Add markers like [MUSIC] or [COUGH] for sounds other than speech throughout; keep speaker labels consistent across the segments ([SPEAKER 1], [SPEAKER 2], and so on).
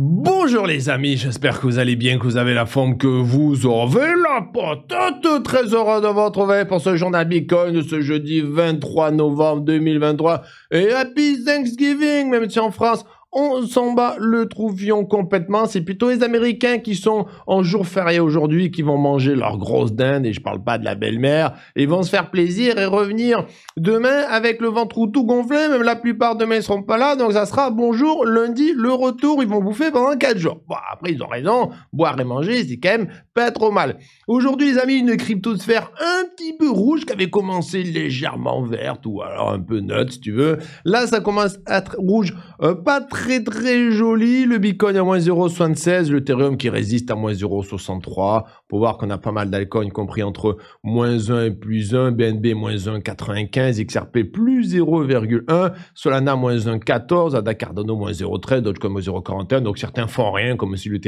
[SPEAKER 1] Bonjour les amis, j'espère que vous allez bien, que vous avez la forme que vous avez, la patate très heureux de vous retrouver pour ce journal Bitcoin ce jeudi 23 novembre 2023 et Happy Thanksgiving même si en France on s'en bat le trouvion complètement. C'est plutôt les Américains qui sont en jour férié aujourd'hui, qui vont manger leur grosse dinde, et je parle pas de la belle-mère, ils vont se faire plaisir et revenir demain avec le ventre tout gonflé. Même la plupart demain ils seront pas là, donc ça sera bonjour, lundi, le retour, ils vont bouffer pendant 4 jours. Bon, après ils ont raison, boire et manger, c'est quand même pas trop mal. Aujourd'hui les amis, une cryptosphère un petit peu rouge qui avait commencé légèrement verte, ou alors un peu neutre si tu veux. Là ça commence à être rouge, euh, pas très très très joli. Le Bitcoin à moins 0,76, l'Ethereum qui résiste à moins 0,63. Pour voir qu'on a pas mal y compris entre moins 1 et plus 1, BNB moins 1,95, XRP plus 0,1, Solana moins 1,14, Ada Cardano moins 0,13, Dogecoin moins 0,41. Donc certains font rien, comme si le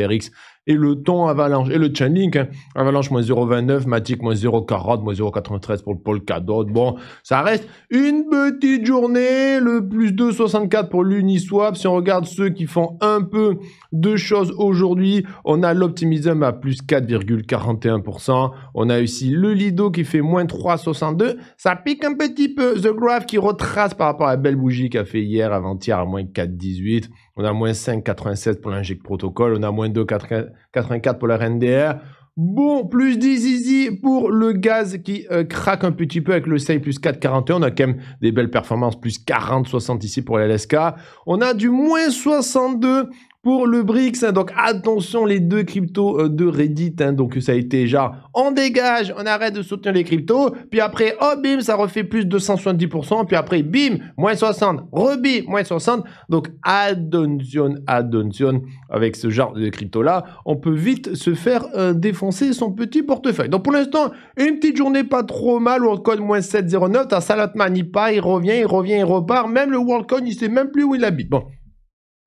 [SPEAKER 1] et le temps Avalanche et le Chainlink. Hein. Avalanche moins 0,29, Matic moins 0,40, moins 0,93 pour le Polkadot. Bon, ça reste une petite journée. Le plus 2,64 pour l'Uniswap. Si on regarde ceux qui font un peu de choses aujourd'hui, on a l'Optimism à plus 4,41%. On a aussi le Lido qui fait moins 3,62. Ça pique un petit peu. The Graph qui retrace par rapport à la belle bougie qu'a fait hier, avant-hier à moins 4,18. On a moins 5,96 pour l'inject Protocol. On a moins 2,4. 84 pour la RNDR. Bon, plus 10 easy pour le gaz qui euh, craque un petit peu avec le SEI plus 4,41. On a quand même des belles performances, plus 40, 60 ici pour l'LSK. On a du moins 62 pour le BRICS. Hein. donc attention les deux cryptos euh, de Reddit. Hein. donc ça a été genre on dégage, on arrête de soutenir les cryptos. Puis après, oh bim, ça refait plus de 170%. Puis après, bim, moins 60, rebim, moins 60. Donc attention, attention avec ce genre de crypto-là. On peut vite se faire euh, défoncer son petit portefeuille. Donc pour l'instant, une petite journée pas trop mal. Worldcoin moins 7,09. T'as Salatman, il pas, il revient, il revient, il repart. Même le Worldcoin, il sait même plus où il habite. Bon,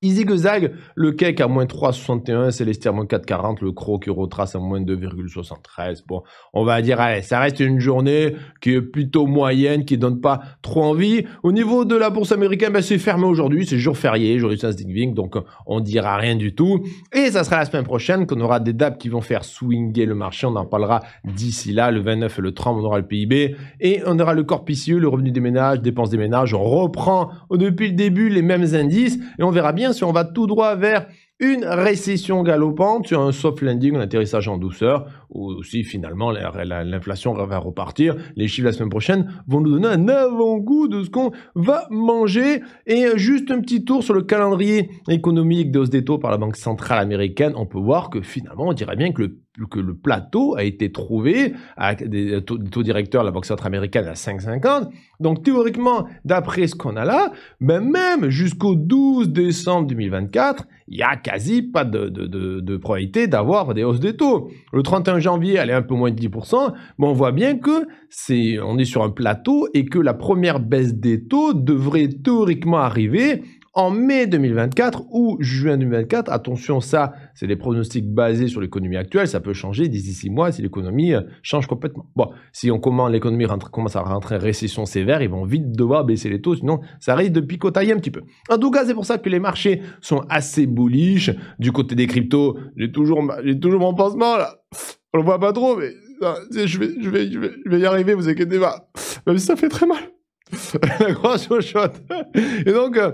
[SPEAKER 1] Easy le cake à moins 3,61, Célestia à moins 4,40, le croc qui retrace à moins 2,73. Bon, on va dire, ça reste une journée qui est plutôt moyenne, qui donne pas trop envie. Au niveau de la bourse américaine, ben, c'est fermé aujourd'hui, c'est jour férié, jour du Thanksgiving, donc on dira rien du tout. Et ça sera la semaine prochaine qu'on aura des dates qui vont faire swinger le marché, on en parlera d'ici là, le 29 et le 30, on aura le PIB, et on aura le corps le revenu des ménages, dépenses des ménages, on reprend depuis le début les mêmes indices, et on verra bien si on va tout droit vers une récession galopante, sur un soft landing, un atterrissage en douceur, ou si finalement l'inflation va repartir, les chiffres la semaine prochaine vont nous donner un avant-goût de ce qu'on va manger. Et juste un petit tour sur le calendrier économique des hausses des taux par la Banque centrale américaine, on peut voir que finalement, on dirait bien que le que le plateau a été trouvé à des taux, directeurs de la Banque centrale américaine à 5,50. Donc théoriquement, d'après ce qu'on a là, ben, même jusqu'au 12 décembre 2024, il n'y a quasi pas de, de, de, probabilité d'avoir des hausses des taux. Le 31 janvier, elle est un peu moins de 10%, mais on voit bien que c'est, on est sur un plateau et que la première baisse des taux devrait théoriquement arriver en mai 2024 ou juin 2024. Attention, ça, c'est des pronostics basés sur l'économie actuelle. Ça peut changer d'ici six mois si l'économie euh, change complètement. Bon, si on commence, l'économie commence à rentrer en récession sévère, ils vont vite devoir baisser les taux, sinon ça risque de picotailler un petit peu. En tout cas, c'est pour ça que les marchés sont assez bullish. Du côté des cryptos, j'ai toujours, j'ai toujours mon pansement là. On le voit pas trop, mais je, vais, je, vais, je, vais, y arriver, vous inquiétez pas. Même ça fait très mal. [LAUGHS] la grosse Et donc, euh,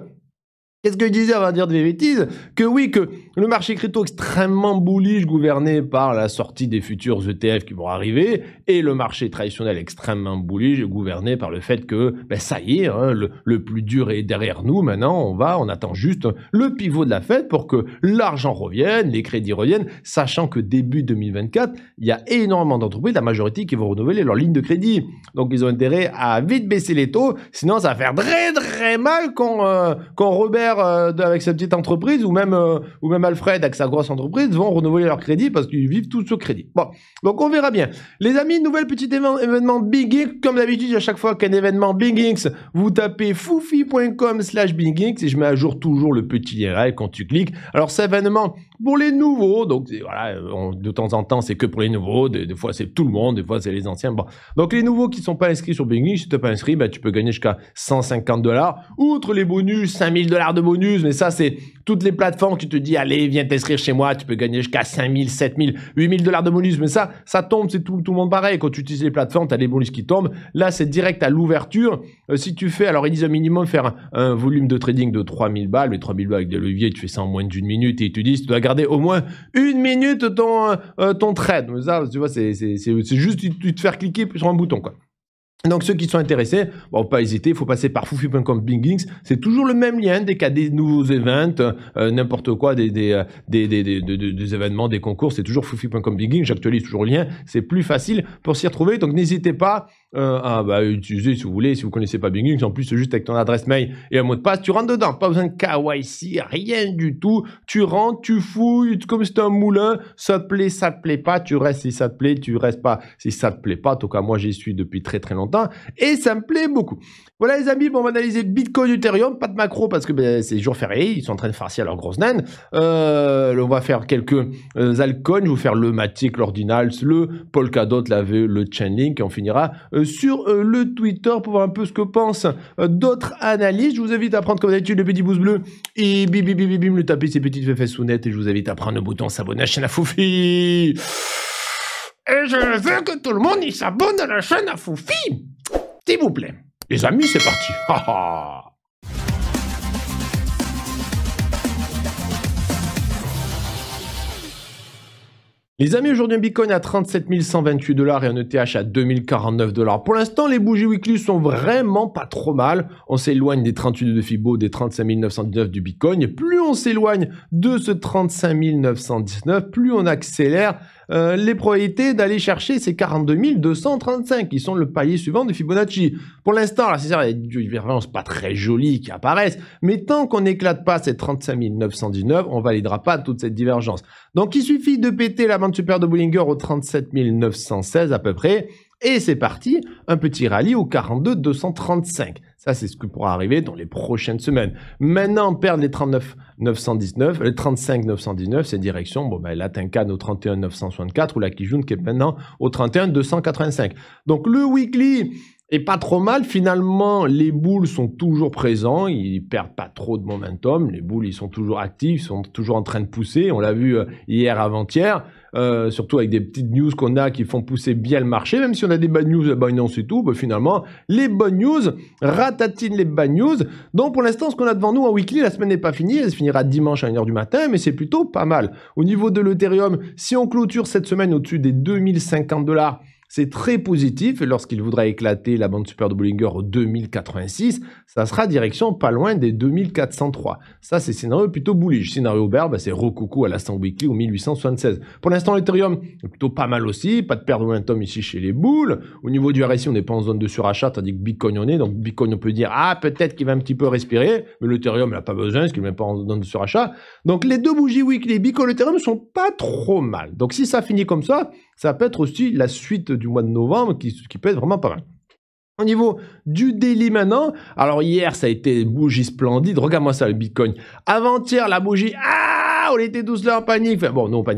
[SPEAKER 1] qu'est-ce que je disais avant de dire des bêtises Que oui, que le marché crypto extrêmement bullish, gouverné par la sortie des futurs ETF qui vont arriver, et le marché traditionnel extrêmement bullish, gouverné par le fait que, ben, ça y est, hein, le, plus dur est derrière nous, maintenant on va, on attend juste le pivot de la fête pour que l'argent revienne, les crédits reviennent, sachant que début 2024, il y a énormément d'entreprises, la majorité qui vont renouveler leur ligne de crédit. Donc ils ont intérêt à vite baisser les taux, sinon ça va faire très très mal qu'on euh, Robert euh, avec sa petite entreprise ou même, euh, ou même Alfred avec sa grosse entreprise vont renouveler leur crédit parce qu'ils vivent tous au crédit. Bon, donc on verra bien. Les amis, nouvelle petit événement Big X. Comme d'habitude, à chaque fois qu'un événement Big X, vous tapez foufi.com slash Big et je mets à jour toujours le petit lien quand tu cliques. Alors, cet événement pour les nouveaux. Donc, voilà, de temps en temps, c'est que pour les nouveaux. Des, fois, c'est tout le monde. Des fois, c'est les anciens. Bon, donc les nouveaux qui ne sont pas inscrits sur Big X, si tu n'es pas inscrit, bah, tu peux gagner jusqu'à 150 dollars. Outre les bonus, 5000 dollars de bonus, mais ça, c'est toutes les plateformes tu te dis, allez, viens t'inscrire chez moi, tu peux gagner jusqu'à 5000, 7000, 8000 dollars de bonus. Mais ça, ça tombe, c'est tout, le monde pareil. Quand tu utilises les plateformes, tu as des bonus qui tombent. Là, c'est direct à l'ouverture. Euh, si tu fais, alors ils disent au minimum faire un, volume de trading de 3000 balles, mais 3000 balles avec des leviers, tu fais ça en moins d'une minute et ils te disent tu dois garder au moins une minute ton, euh, euh, ton trade. Mais ça, tu vois, c'est juste tu, te faire cliquer sur un bouton, quoi. Donc ceux qui sont intéressés, bon, pas hésiter, il faut passer par foufu.com C'est toujours le même lien dès qu'il y a des nouveaux événements, euh, n'importe quoi, euh, des des, des, des, des, événements, des concours, c'est toujours foufu.com J'actualise toujours le lien, c'est plus facile pour s'y retrouver. Donc n'hésitez pas euh, ah bah utilisez si vous voulez, si vous connaissez pas Bingux, en plus juste avec ton adresse mail et un mot de passe, tu rentres dedans, pas besoin de KYC, rien du tout, tu rentres, tu fouilles, comme c'est un moulin, ça te plaît, ça te plaît pas, tu restes si ça te plaît, tu restes pas si ça te plaît pas, en tout cas moi j'y suis depuis très très longtemps et ça me plaît beaucoup. Voilà les amis, bon, on va analyser Bitcoin, Ethereum, pas de macro parce que ben, c'est jour férié, ils sont en train de farcir à leur grosse naine, euh, on va faire quelques euh, je vais vous faire le Matic, l'Ordinals, le Polkadot, la, le Chainlink et on finira... Euh, euh, sur euh, le Twitter pour voir un peu ce que pensent euh, d'autres analystes. Je vous invite à prendre comme d'habitude le petit pouce bleu et bim bim bim bim le taper ces petites fesses sounettes et je vous invite à prendre le bouton s'abonner à la chaîne à Foufi. Et je veux que tout le monde s'abonne à la chaîne à Foufi. S'il vous plaît. Les amis, c'est parti. Les amis, aujourd'hui un Bitcoin à 37 128 dollars et un ETH à 2049 dollars. Pour l'instant, les bougies weekly sont vraiment pas trop mal. On s'éloigne des 38 de Fibo, des 35 919 du Bitcoin. plus on s'éloigne de ce 35 919, plus on accélère euh, les probabilités d'aller chercher ces 42 235 qui sont le palier suivant de Fibonacci. Pour l'instant, là, c'est dire il y a des divergences pas très jolies qui apparaissent, mais tant qu'on n'éclate pas ces 35 919, on validera pas toute cette divergence. Donc il suffit de péter la bande supérieure de Bollinger au 37 916 à peu près, et c'est parti, un petit rallye au 42-235. Ça, c'est ce qui pourra arriver dans les prochaines semaines. Maintenant, perdre les 39 919, les 35 919, c'est direction, bon, ben, un au 31 964 ou la Kijun qui est maintenant au 31 285. Donc, le weekly, et pas trop mal. Finalement, les boules sont toujours présents, ils perdent pas trop de momentum. Les boules ils sont toujours actifs, ils sont toujours en train de pousser. On l'a vu euh, hier, avant-hier, euh, surtout avec des petites news qu'on a qui font pousser bien le marché. Même si on a des bad news, à non et tout, bah finalement, les bonnes news ratatinent les bad news. Donc pour l'instant, ce qu'on a devant nous en weekly, la semaine n'est pas finie, elle se finira dimanche à 1h du matin, mais c'est plutôt pas mal. Au niveau de l'Ethereum, si on clôture cette semaine au-dessus des 2050 dollars, c'est très positif et lorsqu'il voudra éclater la bande super de Bollinger au 2086, ça sera direction pas loin des 2403. Ça, c'est scénario plutôt bullish. Scénario bear, c'est Rococo à la 100 Weekly au 1876. Pour l'instant, l'Ethereum est plutôt pas mal aussi. Pas de perte de momentum ici chez les boules. Au niveau du RSI, on n'est pas en zone de surachat, tandis que Bitcoin on est. Donc Bitcoin, on peut dire, ah, peut-être qu'il va un petit peu respirer, mais l'Ethereum n'a pas besoin, parce qu'il n'est pas en zone de surachat. Donc les deux bougies weekly, Bitcoin et l'Ethereum sont pas trop mal. Donc si ça finit comme ça, ça peut être aussi la suite du mois de novembre qui, qui peut être vraiment pas mal. Au niveau du daily maintenant, alors hier ça a été bougie splendide, regarde-moi ça le Bitcoin. Avant-hier la bougie, ah on était tous là en panique. Enfin, bon, non, on pas,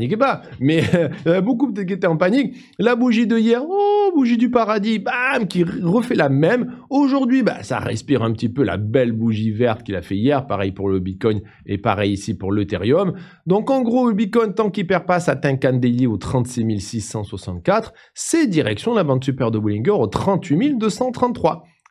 [SPEAKER 1] mais [LAUGHS] euh, beaucoup qui étaient en panique. La bougie de hier, oh, bougie du paradis, bam, qui refait la même. Aujourd'hui, bah, ça respire un petit peu la belle bougie verte qu'il a fait hier. Pareil pour le Bitcoin et pareil ici pour l'Ethereum. Donc, en gros, le Bitcoin, tant qu'il perd pas sa tincane au 36 664, c'est direction la bande super de Bollinger au 38 233.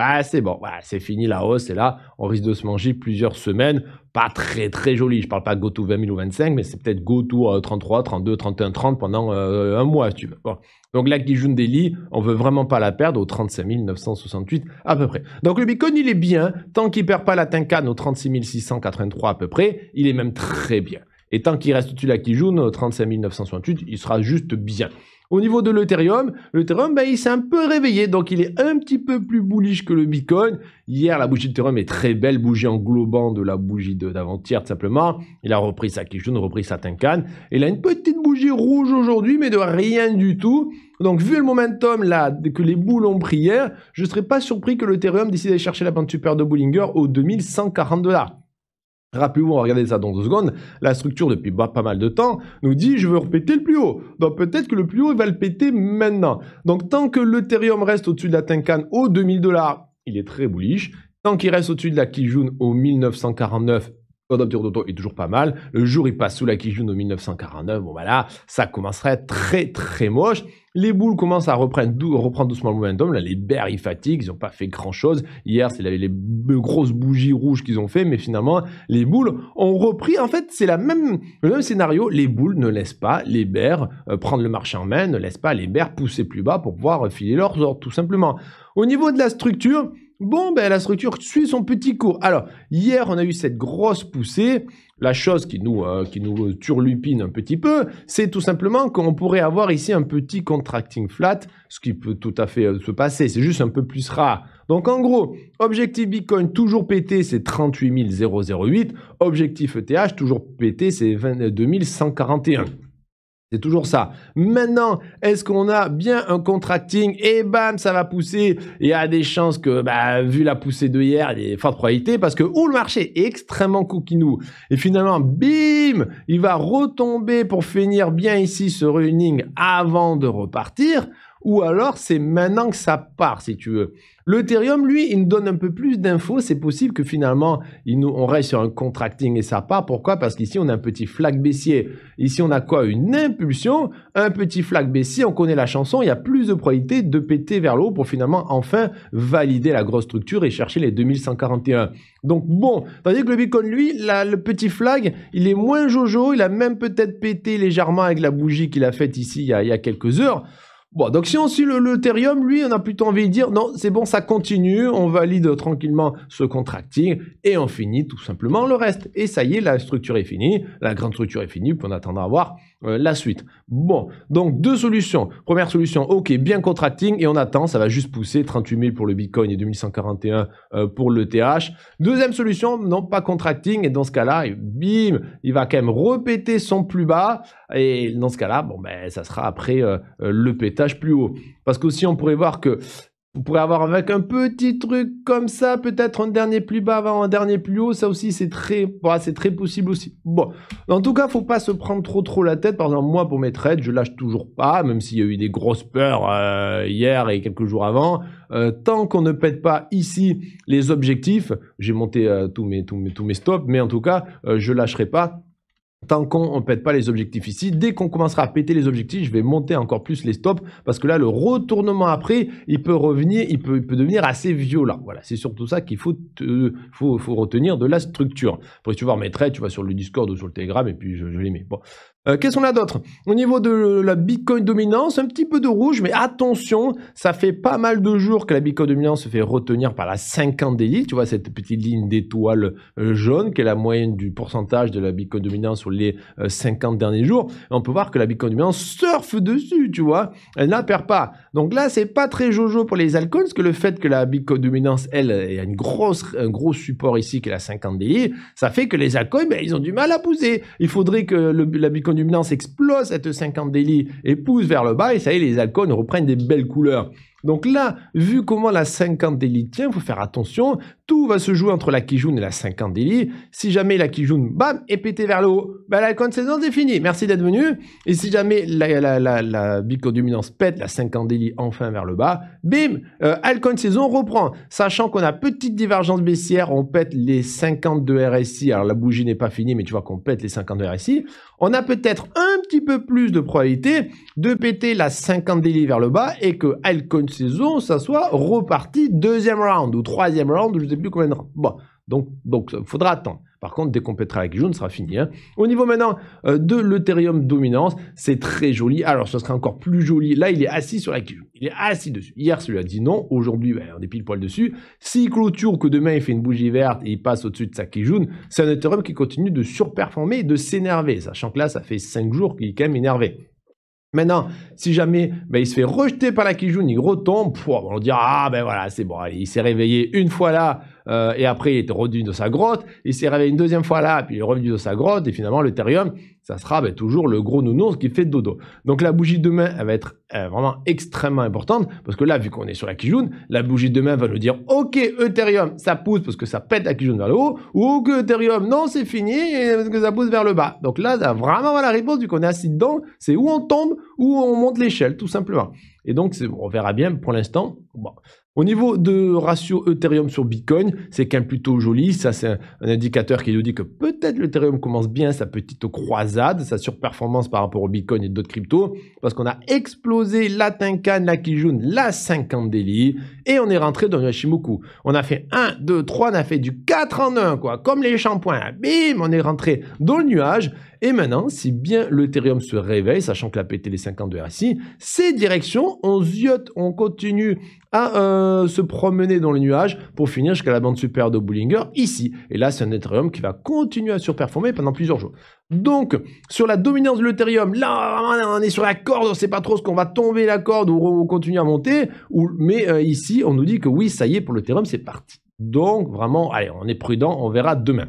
[SPEAKER 1] Bah, c'est bon, bah, c'est fini la hausse, et là, on risque de se manger plusieurs semaines, pas très très joli, Je parle pas de go to 20 000 ou 25, mais c'est peut-être go to 33, 32, 31, 30 pendant euh, un mois, si tu veux. Donc la Kijun Delhi, on veut vraiment pas la perdre au 35 968 à peu près. Donc le Bitcoin, il est bien, tant qu'il perd pas la Tinkan au 36 683 à peu près, il est même très bien. Et tant qu'il reste tu dessus la Kijun au 35 968, il sera juste bien. Au niveau de l'Ethereum, l'Ethereum, bah, il s'est un peu réveillé, donc il est un petit peu plus bullish que le Bitcoin. Hier, la bougie d'Ethereum est très belle, bougie englobant de la bougie d'avant-hier, tout simplement. Il a repris sa Kijun, repris sa Tinkan. Il a une petite bougie rouge aujourd'hui, mais de rien du tout. Donc, vu le momentum là, que les boules ont pris hier, je ne serais pas surpris que l'Ethereum décide d'aller chercher la bande super de Bullinger aux 2140 dollars. Rappelez-vous, on va regarder ça dans deux secondes. La structure, depuis pas mal de temps, nous dit je veux repéter le plus haut. Donc peut-être que le plus haut, va le péter maintenant. Donc tant que l'Ethereum reste au-dessus de la Tenkan au 2000 dollars, il est très bullish. Tant qu'il reste au-dessus de la Kijun au 1949, est toujours pas mal. Le jour, il passe sous la Kijun au 1949. Bon, bah là, ça commencerait très, très moche. Les boules commencent à reprendre, doucement le momentum. Là, les bears, ils fatiguent. Ils n'ont pas fait grand-chose. Hier, c'est les, les, grosses bougies rouges qu'ils ont fait. Mais finalement, les boules ont repris. En fait, c'est même, le même scénario. Les boules ne laissent pas les bears euh, prendre le marché en main, ne laissent pas les bears pousser plus bas pour pouvoir filer leurs ordres, tout simplement. Au niveau de la structure, Bon, ben, la structure suit son petit cours. Alors, hier, on a eu cette grosse poussée. La chose qui nous, euh, qui nous turlupine un petit peu, c'est tout simplement qu'on pourrait avoir ici un petit contracting flat, ce qui peut tout à fait euh, se passer. C'est juste un peu plus rare. Donc, en gros, objectif Bitcoin toujours pété, c'est 38 008. Objectif ETH toujours pété, c'est 22 141. C'est toujours ça. Maintenant, est-ce qu'on a bien un contracting Et bam, ça va pousser. Il y a des chances que, bah, vu la poussée de hier, il y a fortes probabilité parce que ou le marché est extrêmement coquinou. Et finalement, bim, il va retomber pour finir bien ici ce running avant de repartir ou alors c'est maintenant que ça part, si tu veux. L'Ethereum, lui, il nous donne un peu plus d'infos. C'est possible que finalement, il on reste sur un contracting et ça part. Pourquoi Parce qu'ici, on a un petit flag baissier. Ici, on a quoi Une impulsion, un petit flag baissier. On connaît la chanson. Il y a plus de probabilité de péter vers le haut pour finalement enfin valider la grosse structure et chercher les 2141. Donc bon, tandis que le Bitcoin, lui, le petit flag, il est moins jojo. Il a même peut-être pété légèrement avec la bougie qu'il a faite ici il y a quelques heures. Bon, donc si on suit le, le lui, on a plutôt envie de dire non, c'est bon, ça continue, on valide tranquillement ce contracting et on finit tout simplement le reste. Et ça y est, la structure est finie, la grande structure est finie, puis on attendra voir euh, la suite. Bon, donc deux solutions. Première solution, ok, bien contracting et on attend, ça va juste pousser 38 000 pour le Bitcoin et 2141 euh, pour le TH. Deuxième solution, non pas contracting et dans ce cas-là, bim, il va quand même repéter son plus bas et dans ce cas-là, bon ben ça sera après euh, le pétage plus haut. Parce que si on pourrait voir que vous pourrez avoir avec un petit truc comme ça, peut-être un dernier plus bas avant un dernier plus haut. Ça aussi, c'est très, c'est très possible aussi. Bon, en tout cas, faut pas se prendre trop trop la tête. Par exemple, moi, pour mes trades, je lâche toujours pas, même s'il y a eu des grosses peurs euh, hier et quelques jours avant. Euh, tant qu'on ne pète pas ici les objectifs, j'ai monté euh, tous, mes, tous, mes, tous mes stops, mais en tout cas, je lâcherai pas Tant qu'on ne pète pas les objectifs ici, dès qu'on commencera à péter les objectifs, je vais monter encore plus les stops parce que là, le retournement après, il peut revenir, il peut, devenir assez violent. Voilà, c'est surtout ça qu'il faut, retenir de la structure. Après, tu mes traits, tu vas sur le Discord ou sur le Telegram et puis je, je les mets. Bon, euh, qu'est-ce qu'on a d'autre Au niveau de la Bitcoin dominance, un petit peu de rouge, mais attention, ça fait pas mal de jours que la Bitcoin dominance se fait retenir par la 50 délits Tu vois cette petite ligne d'étoile euh, jaune qui est la moyenne du pourcentage de la Bitcoin dominance sur les 50 euh, derniers jours. Et on peut voir que la Bitcoin dominance surfe dessus, tu vois. Elle n'a perd pas. Donc là, c'est pas très jojo pour les altcoins, parce que le fait que la Bitcoin dominance, elle, a une grosse, un gros support ici qui est la 50 d'élite ça fait que les altcoins, ben, ils ont du mal à pousser. Il faudrait que le, la Bitcoin luminance explose cette 50 délits et pousse vers le bas, et ça y est, les alcools reprennent des belles couleurs. Donc là, vu comment la 50 délits tient, il faut faire attention, tout va se jouer entre la Kijun et la 50 d'Eli. Si jamais la Kijun, bam, est pétée vers le haut, bah, la Saison est finie. Merci d'être venu. Et si jamais la, la, la, pète la 50 d'Eli enfin vers le bas, bim, euh, Alcon saison reprend. Sachant qu'on a petite divergence baissière, on pète les 50 de RSI. Alors la bougie n'est pas finie, mais tu vois qu'on pète les 50 de RSI. On a peut-être un petit peu plus de probabilité de péter la 50 d'Eli vers le bas et que Alcon saison, ça soit reparti deuxième round ou troisième round, je sais plus Bon, donc il donc, euh, faudra attendre. Par contre, dès qu'on pètera avec jaune, ce sera fini. Hein. Au niveau maintenant euh, de l'Ethereum dominance, c'est très joli. Alors, ce sera encore plus joli. Là, il est assis sur la queue. Il est assis dessus. Hier, celui-là dit non. Aujourd'hui, ben, on est pile poil dessus. S'il clôture que demain, il fait une bougie verte et il passe au-dessus de sa jaune, c'est un Ethereum qui continue de surperformer et de s'énerver, sachant que là, ça fait 5 jours qu'il est quand même énervé. Maintenant, si jamais ben, il se fait rejeter par la Kijun, il retombe, on dire « Ah ben voilà, c'est bon, il s'est réveillé une fois là, euh, et après il est revenu de sa grotte, il s'est réveillé une deuxième fois là, puis il est revenu de sa grotte, et finalement l'Ethereum, ça sera ben, toujours le gros nounours qui fait dodo. Donc la bougie de demain, elle va être euh, vraiment extrêmement importante, parce que là, vu qu'on est sur la Kijun, la bougie de demain va nous dire, ok Ethereum, ça pousse parce que ça pète la Kijun vers le haut, ou que Ethereum, non, c'est fini, et que ça pousse vers le bas. Donc là, vraiment la réponse, vu qu'on est assis dedans, c'est où on tombe, ou on monte l'échelle, tout simplement. Et donc, on verra bien pour l'instant. Au niveau de ratio Ethereum sur Bitcoin, c'est quand même plutôt joli. Ça, c'est un, indicateur qui nous dit que peut-être l'Ethereum commence bien sa petite croisade, sa surperformance par rapport au Bitcoin et d'autres cryptos, parce qu'on a explosé la Tenkan, la Kijun, la 50 Daily, et on est rentré dans le Hashimoku, On a fait 1, 2, 3, on a fait du 4 en 1, quoi, comme les shampoings. Bim, on est rentré dans le nuage, et maintenant, si bien l'Ethereum se réveille, sachant que la PT les 50 de RSI, c'est direction, on ziote, on continue à euh, se promener dans les nuages pour finir jusqu'à la bande supérieure de Bollinger ici. Et là, c'est un Ethereum qui va continuer à surperformer pendant plusieurs jours. Donc, sur la dominance de l'Ethereum, là, on est sur la corde, on ne sait pas trop ce qu'on va tomber la corde ou on à monter. mais euh, ici, on nous dit que oui, ça y est, pour l'Ethereum, c'est parti. Donc, vraiment, allez, on est prudent, on verra demain.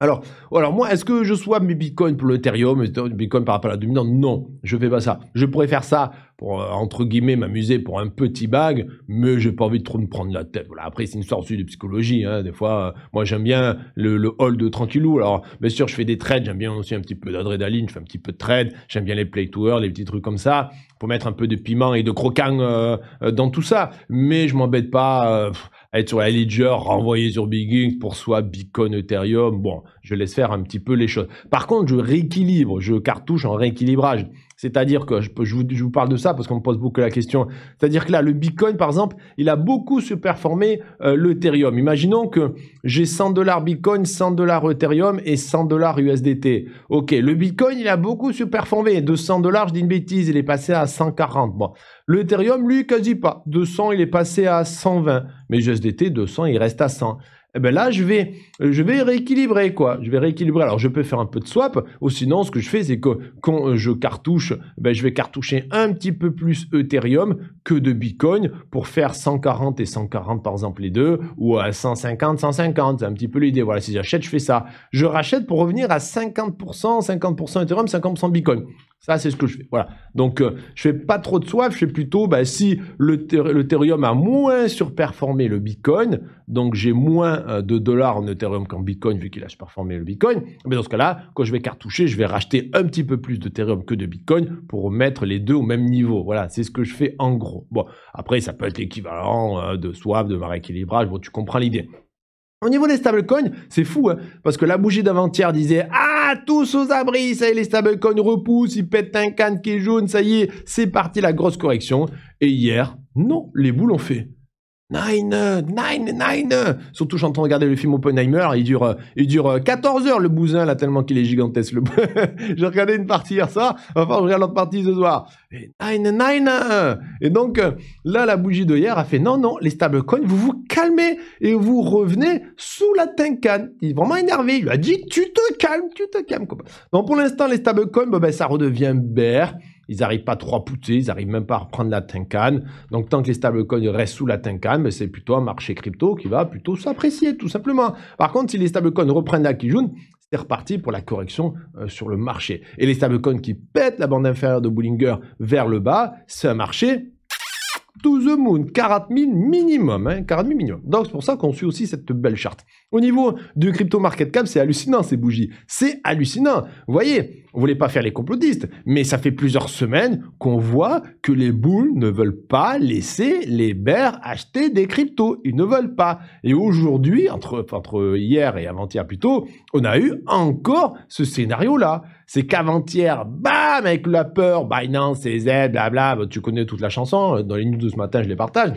[SPEAKER 1] Alors, alors moi, est-ce que je swap mes bitcoins pour l'Ethereum, euh, bitcoin par rapport à la dominante Non, je fais pas ça. Je pourrais faire ça pour, euh, entre guillemets, m'amuser pour un petit bag, mais j'ai pas envie de trop me prendre la tête. Voilà, après, c'est une sorte de psychologie. Hein. Des fois, euh, moi, j'aime bien le, le hold tranquillou. Alors, bien sûr, je fais des trades, j'aime bien aussi un petit peu d'adrénaline, je fais un petit peu de trade, j'aime bien les play to earn, les petits trucs comme ça, pour mettre un peu de piment et de croquant dans tout ça. Mais je m'embête pas être sur la Ledger, renvoyer sur Bitcoin, pour soi, Bitcoin, Ethereum. Bon, je laisse faire un petit peu les choses. Par contre, je rééquilibre, je cartouche en rééquilibrage. C'est-à-dire que je, vous, parle de ça parce qu'on me pose beaucoup la question. C'est-à-dire que là, le Bitcoin, par exemple, il a beaucoup superformé euh, l'Ethereum. Imaginons que j'ai 100 dollars Bitcoin, 100 dollars Ethereum et 100 dollars USDT. OK, le Bitcoin, il a beaucoup superformé. De 100 dollars, je dis une bêtise, il est passé à 140. Bon, L'Ethereum, lui, quasi pas. 200, il est passé à 120. Mais GSDT, 200, il reste à 100. et eh ben là, je vais, je vais rééquilibrer, quoi. Je vais rééquilibrer. Alors, je peux faire un peu de swap, ou sinon, ce que je fais, c'est que quand euh, je cartouche, eh ben, je vais cartoucher un petit peu plus Ethereum que de Bitcoin pour faire 140 et 140, par exemple, les deux, ou à 150, 150. C'est un petit peu l'idée. Voilà, si j'achète, je fais ça. Je rachète pour revenir à 50%, 50% Ethereum, 50% Bitcoin. Ça, c'est ce que je fais. Voilà. Donc, euh, je fais pas trop de soif. Je fais plutôt, bah, si l'Ethereum a moins surperformé le Bitcoin, donc j'ai moins euh, de dollars en Ethereum qu'en Bitcoin vu qu'il a surperformé le Bitcoin. Mais dans ce cas-là, quand je vais cartoucher, je vais racheter un petit peu plus d'Ethereum que de Bitcoin pour mettre les deux au même niveau. Voilà, c'est ce que je fais en gros. Bon, après, ça peut être l'équivalent euh, de soif, de maréquilibrage rééquilibrage. Bon, tu comprends l'idée. Au niveau des stablecoins, c'est fou, hein, parce que la bougie d'avant-hier disait ah tous aux abris, ça y est, les stablecoins repoussent, ils pètent un canne qui est jaune, ça y est, c'est parti la grosse correction. Et hier, non, les boules ont fait Nine, nine, nine. Surtout, j'entends regarder le film Oppenheimer. Il dure, il dure 14 euh, heures, le bousin, là, tellement qu'il est gigantesque. Le... [LAUGHS] J'ai regardé une partie hier soir. Enfin, je regarde l'autre partie ce soir. Et nine, Et donc, euh, là, la bougie de hier a fait non, non, les stablecoins, vous vous calmez et vous revenez sous la tincane. Il est vraiment énervé. Il lui a dit, tu te calmes, tu te calmes. Donc, pour l'instant, les stablecoins, ben, ça redevient vert. Ils n'arrivent pas trois à ils n'arrivent même pas à reprendre la tincane. Donc tant que les stablecoins restent sous la tincane, ben, c'est plutôt un marché crypto qui va plutôt s'apprécier, tout simplement. Par contre, si les stablecoins reprennent la Kijun, c'est reparti pour la correction euh, sur le marché. Et les stablecoins qui pètent la bande inférieure de Bollinger vers le bas, c'est un marché to the moon, 40 000 minimum, 40 hein, 000 minimum. Donc c'est pour ça qu'on suit aussi cette belle charte. Au niveau du crypto market cap, c'est hallucinant ces bougies, c'est hallucinant. Vous voyez, on voulait pas faire les complotistes, mais ça fait plusieurs semaines qu'on voit que les boules ne veulent pas laisser les bears acheter des cryptos, ils ne veulent pas. Et aujourd'hui, entre, entre hier et avant-hier plutôt, on a eu encore ce scénario là c'est qu'avant-hier, bam, avec la peur, Binance, CZ, blabla, bah, tu connais toute la chanson, euh, dans les news de ce matin, je les partage.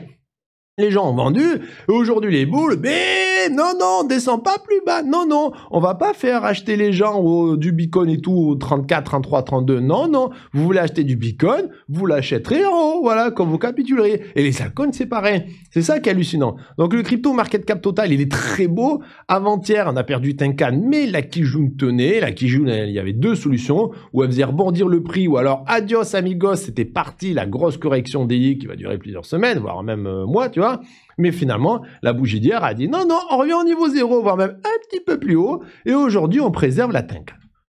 [SPEAKER 1] Les gens ont vendu, aujourd'hui les boules, mais non, Non, non, descend pas plus bas. Non, non, on va pas faire acheter les gens au, du bitcoin et tout au 34, 33, 32. Non, non, vous voulez acheter du bitcoin, vous l'achèterez en haut, voilà, quand vous capitulerez. Et les altcoins, c'est pareil. C'est ça qui est hallucinant. Donc le crypto market cap total, il est très beau. Avant-hier, on a perdu Tenkan, mais la Kijun tenait. La Kijun, il y avait deux solutions. Ou elle faisait rebondir le prix, ou alors adios amigos, c'était parti, la grosse correction d'EI qui va durer plusieurs semaines, voire même euh, mois, tu vois. Mais finalement, la bougie d'hier a dit non, non, on revient au niveau zéro, voire même un petit peu plus haut. Et aujourd'hui, on préserve la tinque.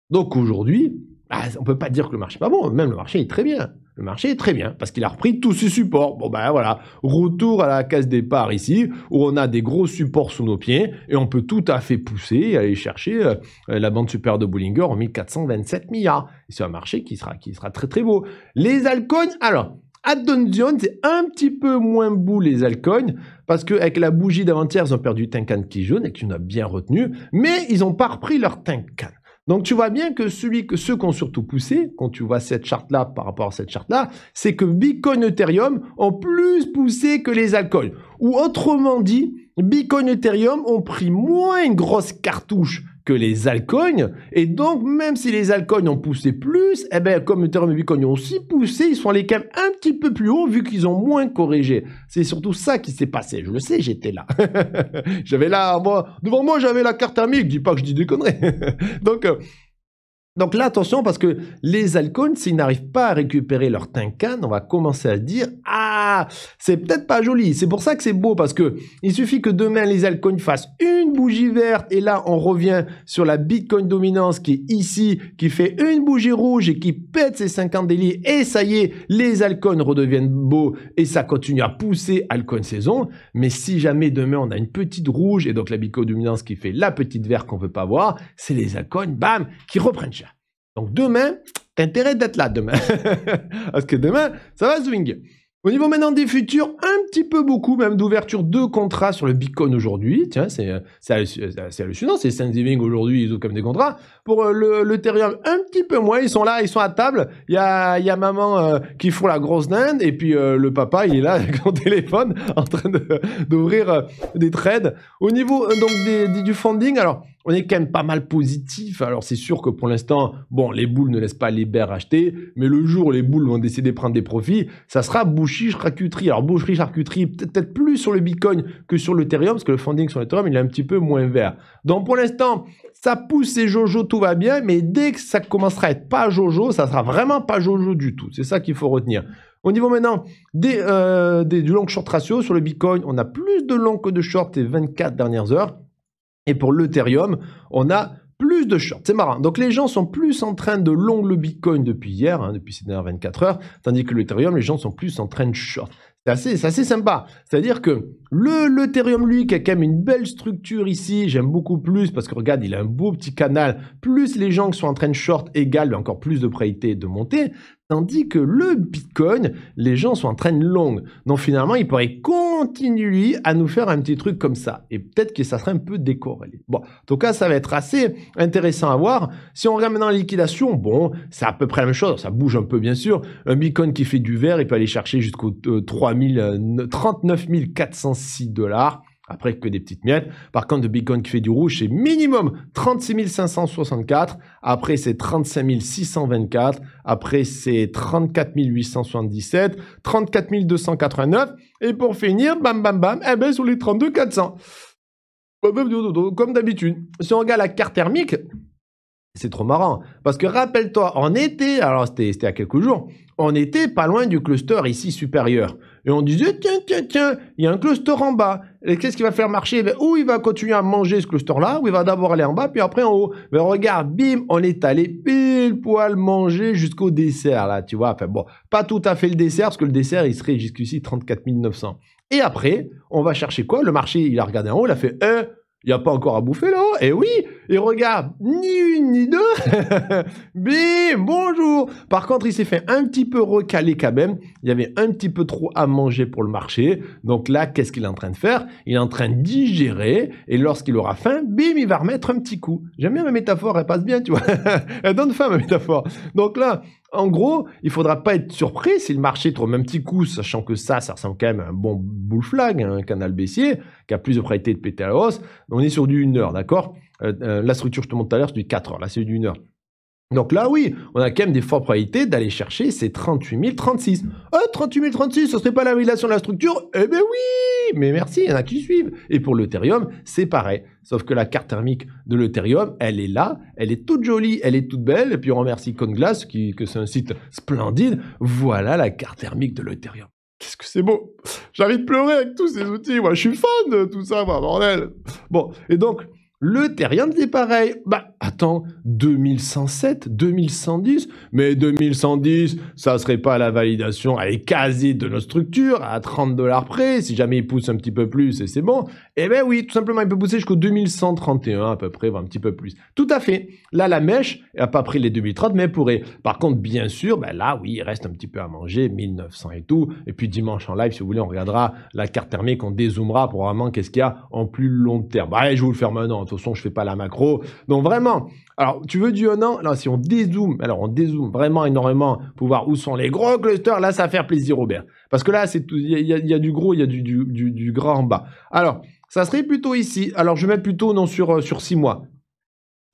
[SPEAKER 1] Donc aujourd'hui, bah, on ne peut pas dire que le marché n'est pas bon. Même le marché est très bien. Le marché est très bien parce qu'il a repris tous ses supports. Bon ben voilà, retour à la case départ ici où on a des gros supports sous nos pieds et on peut tout à fait pousser et aller chercher euh, la bande supérieure de Bollinger en 1427 milliards. C'est un marché qui sera, qui sera très très beau. Les alcognes, alors à Jones c'est un petit peu moins beau les Alcognes, parce qu'avec la bougie d'avant-hier, ils ont perdu Tinkan qui jaune et que tu bien retenu, mais ils n'ont pas repris leur Tinkan. Donc tu vois bien que celui que ceux qui ont surtout poussé, quand tu vois cette charte-là par rapport à cette charte-là, c'est que Bitcoin Ethereum ont plus poussé que les alcools. Ou autrement dit, Bitcoin Ethereum ont pris moins une grosse cartouche que les alcognes. Et donc, même si les alcognes ont poussé plus, eh ben, comme Ethereum et ont aussi poussé, ils sont allés quand même un petit peu plus haut vu qu'ils ont moins corrigé. C'est surtout ça qui s'est passé. Je le sais, j'étais là. [LAUGHS] j'avais là, devant moi, j'avais la carte amique. Dis pas que je dis des conneries. [LAUGHS] donc, euh, donc là, attention, parce que les alcools, s'ils n'arrivent pas à récupérer leur tincan, on va commencer à dire « Ah, c'est peut-être pas joli ». C'est pour ça que c'est beau, parce que il suffit que demain, les alcools fassent une bougie verte, et là, on revient sur la Bitcoin dominance qui est ici, qui fait une bougie rouge et qui pète ses 50 délits, et ça y est, les alcools redeviennent beaux, et ça continue à pousser alcool saison. Mais si jamais demain, on a une petite rouge, et donc la Bitcoin dominance qui fait la petite verte qu'on veut pas voir, c'est les alcools, bam, qui reprennent cher. Donc demain, t'as intérêt d'être là demain. [LAUGHS] Parce que demain, ça va swing. Au niveau maintenant des futurs, un petit peu beaucoup même d'ouverture de contrats sur le Bitcoin aujourd'hui. Tiens, c'est hallucinant, c'est Thanksgiving aujourd'hui, ils ouvrent comme des contrats. Pour euh, le, un petit peu moins, ils sont là, ils sont à table. Il y a, maman euh, qui fout la grosse dinde et puis euh, le papa, il est là avec son [LAUGHS] téléphone en train d'ouvrir des trades. Au niveau donc du funding, alors on est quand même pas mal positif. Alors c'est sûr que pour l'instant, bon, les boules ne laissent pas les bears acheter, mais le jour où les boules vont décider de prendre des profits, ça sera boucherie charcuterie. Alors boucherie charcuterie, peut-être plus sur le Bitcoin que sur l'Ethereum, parce que le funding sur l'Ethereum, il est un petit peu moins vert. Donc pour l'instant, ça pousse et Jojo, tout va bien, mais dès que ça commencera à être pas Jojo, ça sera vraiment pas Jojo du tout. C'est ça qu'il faut retenir. Au niveau maintenant des, euh, du long short ratio sur le Bitcoin, on a plus de long que de short et 24 dernières heures. Et pour l'Ethereum, on a plus de shorts. C'est marrant. Donc les gens sont plus en train de long le Bitcoin depuis hier, hein, depuis ces dernières 24 heures, tandis que l'Ethereum, les gens sont plus en train de short. C'est assez, assez, sympa. C'est-à-dire que le l'Ethereum, lui, qui a quand même une belle structure ici, j'aime beaucoup plus parce que regarde, il a un beau petit canal. Plus les gens qui sont en train de short égale encore plus de priorité de monter. Tandis que le Bitcoin, les gens sont en train de long, Donc finalement, il pourrait continuer à nous faire un petit truc comme ça. Et peut-être que ça serait un peu décorrélé. Bon, en tout cas, ça va être assez intéressant à voir. Si on regarde maintenant la liquidation, bon, c'est à peu près la même chose. Ça bouge un peu, bien sûr. Un Bitcoin qui fait du vert, il peut aller chercher jusqu'au 39 euh, 406 euh, dollars. Après, que des petites miettes. Par contre, le Bitcoin qui fait du rouge, c'est minimum 36 564. Après, c'est 35 624. Après, c'est 34 877. 34 289. Et pour finir, bam, bam, bam, eh ben, sur les 32 400. Bah, bah, bah, comme d'habitude. Si on regarde la carte thermique, c'est trop marrant. Parce que rappelle-toi, en été, alors c'était à quelques jours, on était pas loin du cluster ici supérieur. Et on disait, tiens, tiens, tiens, il y a un cluster en bas. Et qu'est-ce qui va faire marcher Où ben, Ou il va continuer à manger ce cluster-là, ou il va d'abord aller en bas, puis après en haut. Mais ben, regarde, bim, on est allé pile poil manger jusqu'au dessert, là, tu vois. Enfin bon, pas tout à fait le dessert, parce que le dessert, il serait jusqu'ici 34 900. Et après, on va chercher quoi Le marché, il a regardé en haut, il a fait, euh, il n'y a pas encore à bouffer là-haut Et eh oui Et regarde, ni une ni deux [LAUGHS] Bim Bonjour Par contre, il s'est fait un petit peu recaler quand même. Il y avait un petit peu trop à manger pour le marché. Donc là, qu'est-ce qu'il est en train de faire Il est en train de digérer. Et lorsqu'il aura faim, bim, il va remettre un petit coup. J'aime bien ma métaphore, elle passe bien, tu vois. [LAUGHS] elle donne faim, ma métaphore. Donc là, en gros, il faudra pas être surpris si le marché trouve un petit coup, sachant que ça, ça ressemble quand même à un bon bull flag, hein, un canal baissier, qui a plus de probabilité de péter à la hausse. On est sur du 1 heure, d'accord euh, euh, La structure, je te montre tout à l'heure, c'est du 4 heures. Là, c'est du 1 heure. Donc là, oui, on a quand même des fortes probabilités d'aller chercher ces 38 036. Ah, 38 036, ce serait pas la régulation de la structure Eh ben oui Mais merci, il y en a qui suivent. Et pour l'Ethereum, c'est pareil. Sauf que la carte thermique de l'Ethereum, elle est là, elle est toute jolie, elle est toute belle. Et puis on remercie Conglass, qui, que c'est un site splendide. Voilà la carte thermique de l'Ethereum. Qu'est-ce que c'est beau J'arrive de pleurer avec tous ces outils. Moi, je suis fan de tout ça, bordel Bon, et donc... Le Terrien, c'est pareil. Bah, attends, 2107, 2110, mais 2110, ça serait pas la validation, elle est quasi de nos structures, à 30 dollars près, si jamais il pousse un petit peu plus, et c'est bon. Eh ben oui, tout simplement, il peut pousser jusqu'au 2131 à peu près, un petit peu plus. Tout à fait. Là, la mèche n'a pas pris les 2030, mais pourrait. Par contre, bien sûr, ben là, oui, il reste un petit peu à manger, 1900 et tout. Et puis dimanche en live, si vous voulez, on regardera la carte thermique, on dézoomera pour vraiment qu'est-ce qu'il y a en plus long terme. Bah, allez, je vous le ferme maintenant je fais pas la macro. Donc vraiment, alors tu veux du non Là, si on dézoome, alors on dézoome vraiment énormément pour voir où sont les gros clusters, là, ça va faire plaisir, Robert. Parce que là, il y, y a, du gros, il y a du, du, du, gras en bas. Alors, ça serait plutôt ici. Alors, je mets plutôt non sur, euh, sur 6 mois.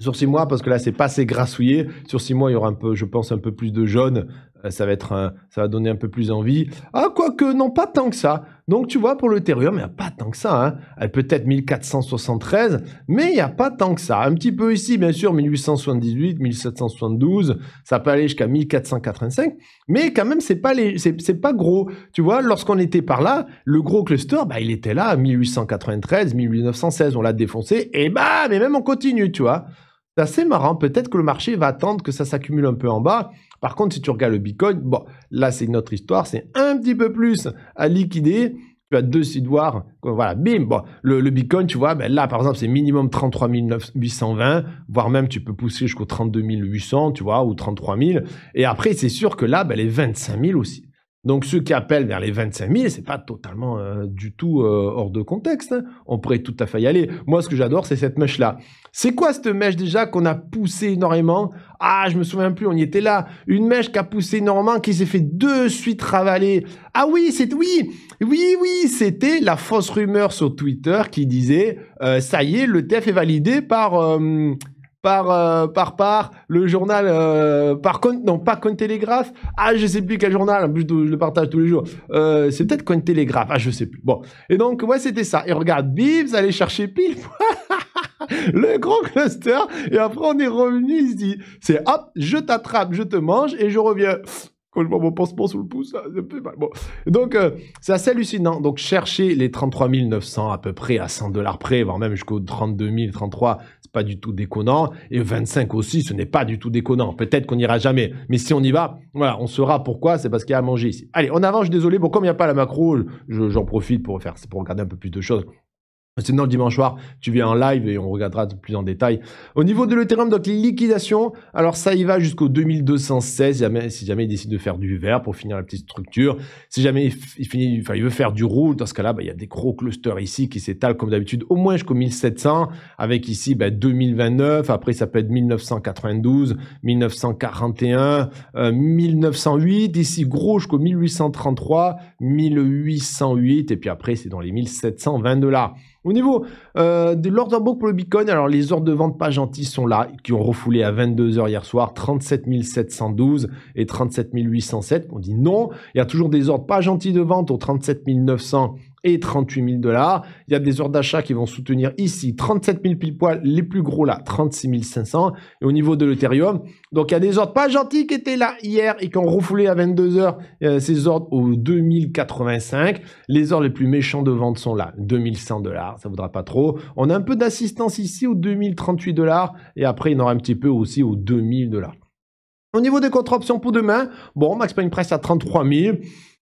[SPEAKER 1] Sur 6 mois, parce que là, c'est pas assez grassouillé. Sur 6 mois, il y aura un peu, je pense, un peu plus de jaune euh, ça va être euh, ça va donner un peu plus envie. Ah, quoique, non, pas tant que ça. Donc, tu vois, pour l'Ethereum, il n'y a pas tant que ça. Hein. Elle peut être 1473, mais il n'y a pas tant que ça. Un petit peu ici, bien sûr, 1878, 1772, ça peut aller jusqu'à 1485, mais quand même, c'est pas c'est, pas gros. Tu vois, lorsqu'on était par là, le gros cluster, bah, il était là, 1893, 1916, on l'a défoncé, et bah, mais même on continue, tu vois. C'est assez marrant. Peut-être que le marché va attendre que ça s'accumule un peu en bas. Par contre, si tu regardes le Bitcoin, bon, là, c'est une autre histoire. C'est un petit peu plus à liquider. Tu as deux sidoirs. Voilà, bim. Bon, le, le, Bitcoin, tu vois, ben là, par exemple, c'est minimum 33 820, voire même tu peux pousser jusqu'au 32 800, tu vois, ou 33 000. Et après, c'est sûr que là, ben, les 25 000 aussi. Donc ceux qui appellent vers les 25 000, c'est pas totalement euh, du tout euh, hors de contexte. Hein. On pourrait tout à fait y aller. Moi, ce que j'adore, c'est cette mèche-là. C'est quoi cette mèche déjà qu'on a poussé énormément Ah, je me souviens plus, on y était là. Une mèche qui a poussé énormément, qui s'est fait de suite ravaler. Ah oui, c'est oui, oui, oui, c'était la fausse rumeur sur Twitter qui disait euh, ça y est, le TF est validé par par, euh, par par le journal euh, par compte non pas compte télégraphe ah je sais plus quel journal en plus je, le partage tous les jours euh, c'est peut-être compte télégraphe ah je sais plus bon et donc ouais c'était ça et regarde vous allez chercher pile [LAUGHS] le gros cluster et après on est revenu il se dit c'est hop je t'attrape je te mange et je reviens quand je vois mon pansement sous le pouce, ça c'est mal. Donc, euh, c'est assez hallucinant. Donc, chercher les 33 900 à peu près, à 100 dollars près, voire même jusqu'au 32 000, 33, c'est pas du tout déconnant. Et 25 aussi, ce n'est pas du tout déconnant. Peut-être qu'on n'ira jamais. Mais si on y va, voilà, on saura pourquoi, c'est parce qu'il y a à manger ici. Allez, on avance, désolé. Bon, comme il n'y a pas la macro, j'en profite pour, faire, pour regarder un peu plus de choses. Sinon, dimanche soir, tu viens en live et on regardera plus en détail. Au niveau de l'Ethereum, donc les liquidations, alors ça y va jusqu'au 2216, si jamais il décide de faire du vert pour finir la petite structure. Si jamais il, finit, enfin, il veut faire du rouge, dans ce cas-là, bah, il y a des gros clusters ici qui s'étalent comme d'habitude au moins jusqu'au 1700, avec ici 2029, bah, après ça peut être 1992, 1941, 1908, ici gros jusqu'au 1833, 1808, et puis après c'est dans les 1720 là. Au niveau euh, l'ordre book pour le Bitcoin, alors les ordres de vente pas gentils sont là, qui ont refoulé à 22h hier soir, 37 712 et 37 807. On dit non, il y a toujours des ordres pas gentils de vente aux 37 900 et 38 000 dollars. Il y a des ordres d'achat qui vont soutenir ici 37 000 pile poil, les plus gros là, 36 500. Et au niveau de l'Ethereum, donc il y a des ordres pas gentils qui étaient là hier et qui ont refoulé à 22 heures euh, ces ordres aux 2085. Les ordres les plus méchants de vente sont là, 2100 dollars, ça voudra pas trop. On a un peu d'assistance ici aux 2038 dollars et après il y en aura un petit peu aussi aux 2000 dollars. Au niveau des contre-options pour demain, bon, Max Payne presse à 33 000.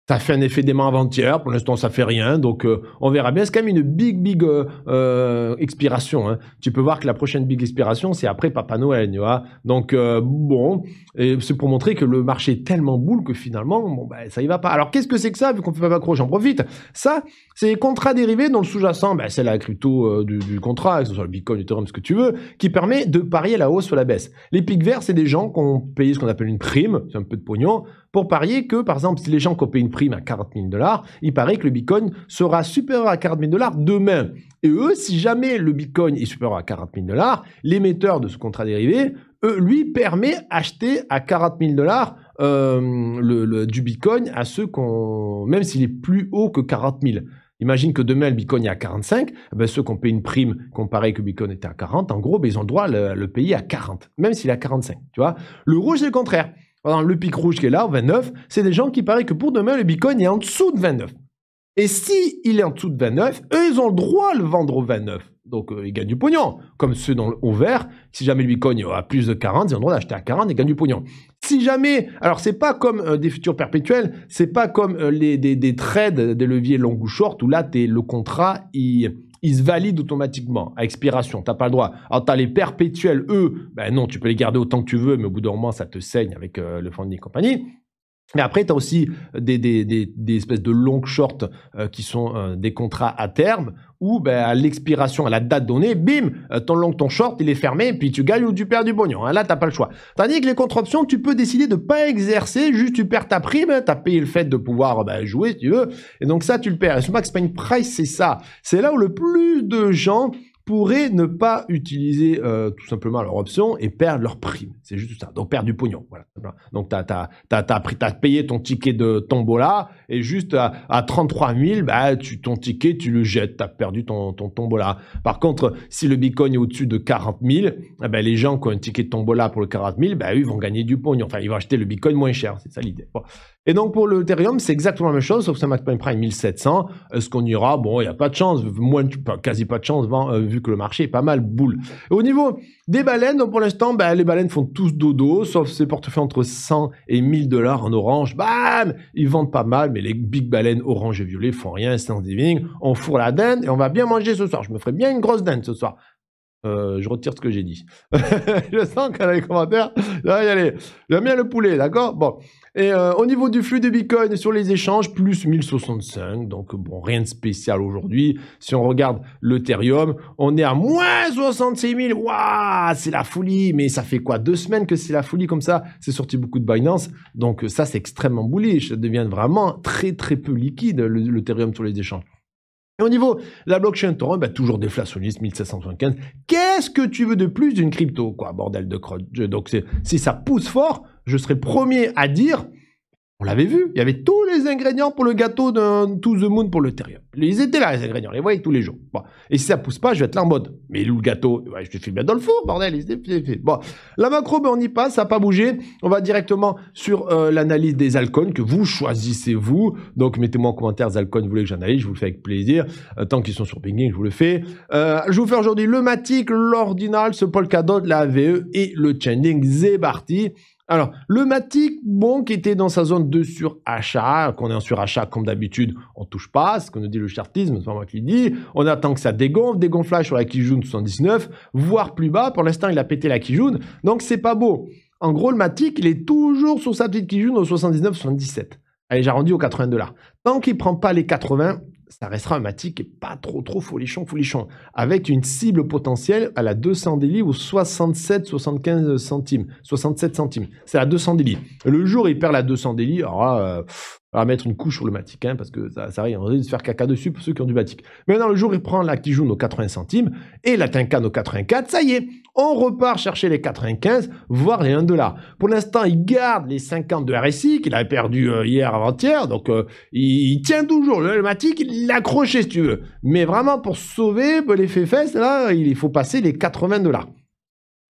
[SPEAKER 1] Ça fait un effet d'aimant avant-hier. Pour l'instant, ça fait rien. Donc, euh, on verra bien. C'est quand même une big, big euh, euh, expiration. Hein. Tu peux voir que la prochaine big expiration, c'est après Papa Noël. Vois Donc, bon, c'est pour montrer que le marché est tellement boule que finalement, bon, ben, ça y va pas. Alors, qu'est-ce que c'est que ça, vu qu'on ne fait pas accrocher J'en profite. Ça, c'est contrats dérivés dont le sous-jacent, ben, c'est la crypto euh, du, contrat, que ce soit le Bitcoin, Ethereum, ce que tu veux, qui permet de parier la hausse ou la baisse. Les pics verts, c'est des gens qui ont payé ce qu'on appelle une prime, c'est un peu de pognon, pour parier que, par exemple, si les gens qui ont payé une prime à 40 000 dollars, il paraît que le Bitcoin sera supérieur à 40 000 dollars demain. Et eux, si jamais le Bitcoin est supérieur à 40 000 dollars, l'émetteur de ce contrat dérivé, eux, lui, permet d'acheter à 40 000 dollars euh, du Bitcoin à ceux qu'on... même s'il est plus haut que 40 000. Imagine que demain, le Bitcoin est à 45, eh ben, ceux qui ont payé une prime comparé que le Bitcoin était à 40, en gros, ben, ils ont le droit de le, payer à 40, même s'il est à 45. Tu vois rouge c'est le contraire. le pic rouge qui est là, 29, c'est des gens qui parient que pour demain, le Bitcoin est en dessous de 29. Et si est en dessous de 29, eux, ils ont le droit de le vendre au 29. Donc, euh, ils gagnent du pognon. Comme ceux dans le, vert, si jamais le Bitcoin est à plus de 40, ils ont le droit d'acheter à 40 et gagnent du pognon si jamais, alors c'est pas comme euh, des futurs perpétuels, c'est pas comme euh, les, des, trades, euh, des leviers long ou short, où là, es, le contrat, il, se valide automatiquement, à expiration, t'as pas le droit. Alors as les perpétuels, eux, ben non, tu peux les garder autant que tu veux, mais au bout d'un moment, ça te saigne avec le funding et compagnie. Mais après, tu as aussi des, des, des, espèces de longs shorts euh, qui sont euh, des contrats à terme où ben, à l'expiration, à la date donnée, bim, euh, ton long, ton short, il est fermé, puis tu gagnes ou tu perds du pognon. Hein, là, t'as pas le choix. Tandis que les contre-options, tu peux décider de pas exercer, juste tu perds ta prime, tu as payé le fait de pouvoir ben, jouer si tu veux, et donc ça, tu le perds. Et ce max pain price, c'est ça. C'est là où le plus de gens pourraient ne pas utiliser euh, tout simplement leur option et perdre leur prime. C'est juste ça. Donc, perdre du pognon. Voilà. Donc, tu as, as, as, payé ton ticket de tombola et juste à, 33 000, bah, tu, ton ticket, tu le jettes. Tu as perdu ton, ton, tombola. Par contre, si le bitcoin est au-dessus de 40 000, eh ben, les gens qui ont un ticket de tombola pour le 40 000, bah, eux, ils vont gagner du pognon. Enfin, ils vont acheter le bitcoin moins cher. C'est ça l'idée. Et donc pour le Ethereum, c'est exactement la même chose, sauf que c'est pas une Prime 1700. Est-ce qu'on ira Bon, il n'y a pas de chance, moins, quasi pas de chance, euh, vu que le marché est pas mal boule. au niveau des baleines, donc pour l'instant, bah, les baleines font tous dodo, sauf ces portefeuilles entre 100 et 1000 dollars en orange. Bam Ils vendent pas mal, mais les big baleines orange et violet font rien, c'est diving. On fourre la dinde et on va bien manger ce soir. Je me ferai bien une grosse dinde ce soir. Euh, je retire ce que j'ai dit. [LAUGHS] je sens qu'elle a les commentaires. y J'aime bien le poulet, d'accord Bon. Et euh, au niveau du flux de Bitcoin sur les échanges, plus 1065. Donc bon, rien de spécial aujourd'hui. Si on regarde l'Ethereum, on est à moins 66 000. Waouh, c'est la folie. Mais ça fait quoi Deux semaines que c'est la folie comme ça C'est sorti beaucoup de Binance. Donc ça, c'est extrêmement bullish. Ça devient vraiment très très peu liquide, l'Ethereum sur les échanges. Et au niveau de la blockchain Torrent, bah, toujours déflationniste, 1775. Qu'est-ce que tu veux de plus d'une crypto, quoi, bordel de crotte Donc, si ça pousse fort, je serai premier à dire on l'avait vu, il y avait tous les ingrédients pour le gâteau d'un To the Moon pour le terrier. Ils étaient là, les ingrédients, les voyait tous les jours. Et si ça pousse pas, je vais être là en mode. Mais où le gâteau Je te filme. bien dans le four, bordel. Bon. La macro, ben, on y passe, ça n'a pas bougé. On va directement sur euh, l'analyse des alcools que vous choisissez vous. Donc mettez-moi en commentaire les alcools, vous voulez que j'analyse, je vous le fais avec plaisir. Euh, tant qu'ils sont sur Ping, je vous le fais. Euh, je vous fais aujourd'hui le Matic, l'Ordinal, ce Polkadot, la AVE et le Chainlink Zebarty. Alors, le Matic, bon, qui était dans sa zone de surachat, qu'on est en surachat comme d'habitude, on touche pas, ce qu'on nous dit le chartisme, c'est pas moi qui le dis, on attend que ça dégonfle, dégonflage sur la Kijun 79, voire plus bas, pour l'instant il a pété la Kijun, donc c'est pas beau. En gros, le Matic, il est toujours sur sa petite Kijun au 79-77. Elle est déjà rendue aux 80 dollars. Tant qu'il prend pas les 80, ça restera un Matic pas trop trop folichon folichon avec une cible potentielle à la 200 délits ou 67 75 centimes 67 centimes c'est la 200 délits le jour il perd la 200 délits alors va mettre une couche sur le matic, hein, parce que ça, ça rien, on risque de se faire caca dessus pour ceux qui ont du matic. Maintenant, le jour, il prend la joue nos 80 centimes et la tincane aux 84, ça y est, on repart chercher les 95, voire les 1 là Pour l'instant, il garde les 50 de RSI qu'il avait perdu euh, hier avant-hier, donc euh, il, tient toujours le, matic, il l'accroche si tu veux. Mais vraiment, pour sauver les bah, l'effet là, il faut passer les 80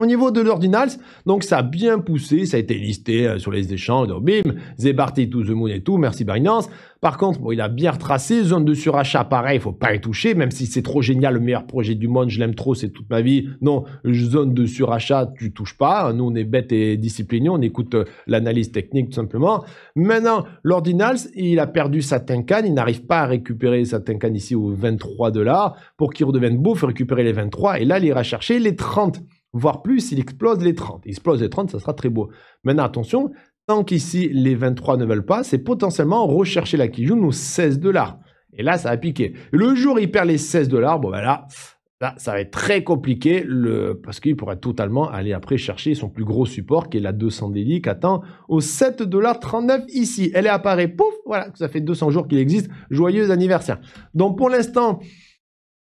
[SPEAKER 1] au niveau de l'ordinals, donc ça a bien poussé, ça a été listé euh, sur les échanges, donc bim, Zebarty to the moon et tout, merci Binance. Par contre, il a bien retracé, zone de surachat, pareil, il faut pas y toucher, même si c'est trop génial, le meilleur projet du monde, je l'aime trop, c'est toute ma vie. Non, zone de surachat, tu touches pas. Hein, nous, on est bêtes et disciplinés, on écoute euh, l'analyse technique tout simplement. Maintenant, l'ordinals, il a perdu sa Tincane, il n'arrive pas à récupérer sa Tincane ici aux 23 dollars. Pour qu'il redevienne beau, il faut récupérer les 23 et là, il ira chercher les 30 voire plus, il explose les 30. Il explose les 30, ça sera très beau. Maintenant, attention, tant qu'ici les 23 ne veulent pas, c'est potentiellement rechercher la Kijun aux 16 dollars. Et là, ça a piquer. Le jour, il perd les 16 dollars, bon ben là, ça va être très compliqué le... parce qu'il pourrait totalement aller après chercher son plus gros support qui est la 200 daily qui attend aux 39 ici. Elle est apparue, pouf, voilà, ça fait 200 jours qu'il existe. Joyeux anniversaire. Donc pour l'instant,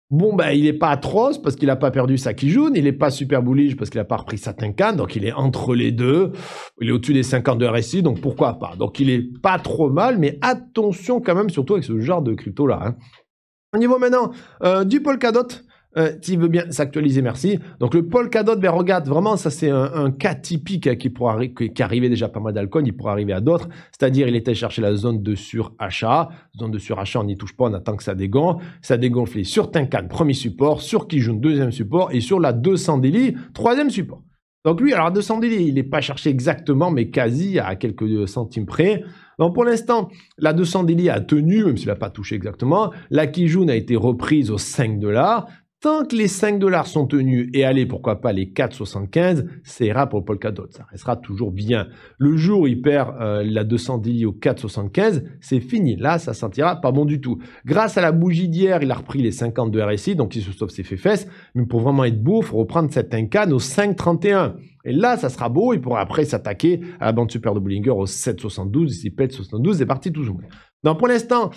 [SPEAKER 1] Bon, ben, il n'est pas atroce parce qu'il n'a pas perdu sa jaune. il n'est pas super bullish parce qu'il n'a pas repris sa Tinkan, donc il est entre les deux, il est au-dessus des 50 de RSI, donc pourquoi pas. Donc il est pas trop mal, mais attention quand même, surtout avec ce genre de crypto-là. Hein. Au niveau maintenant euh, du Polkadot, euh, S'il veut bien s'actualiser, merci. Donc le Polkadot, ben regarde, vraiment, ça c'est un, cas typique hein, qui, pourra arri qui arrivait déjà pas mal d'alcool, il pourrait arriver à d'autres. C'est-à-dire, il était chercher la zone de surachat. Zone de surachat, on n'y touche pas, on attend que ça dégonfle. Ça dégonflé sur Tinkan, premier support, sur Kijun, deuxième support, et sur la 200 Deli, troisième support. Donc lui, alors 200 Deli, il n'est pas cherché exactement, mais quasi à quelques centimes près. Donc pour l'instant, la 200 Deli a tenu, même s'il n'a pas touché exactement. La Kijun a été reprise aux 5 dollars. Tant que les 5 dollars sont tenus et allez, pourquoi pas les 4,75, ça ira pour Polkadot, ça restera toujours bien. Le jour où il perd euh, la 200 d'ili au 4,75, c'est fini. Là, ça sentira pas bon du tout. Grâce à la bougie d'hier, il a repris les 50 de RSI, donc il se sauve ses fesses. Mais pour vraiment être beau, il faut reprendre cette incane au 5,31. Et là, ça sera beau, il pourra après s'attaquer à la bande super de Bollinger au 7,72, ici pète 72, c'est parti tout Donc pour l'instant,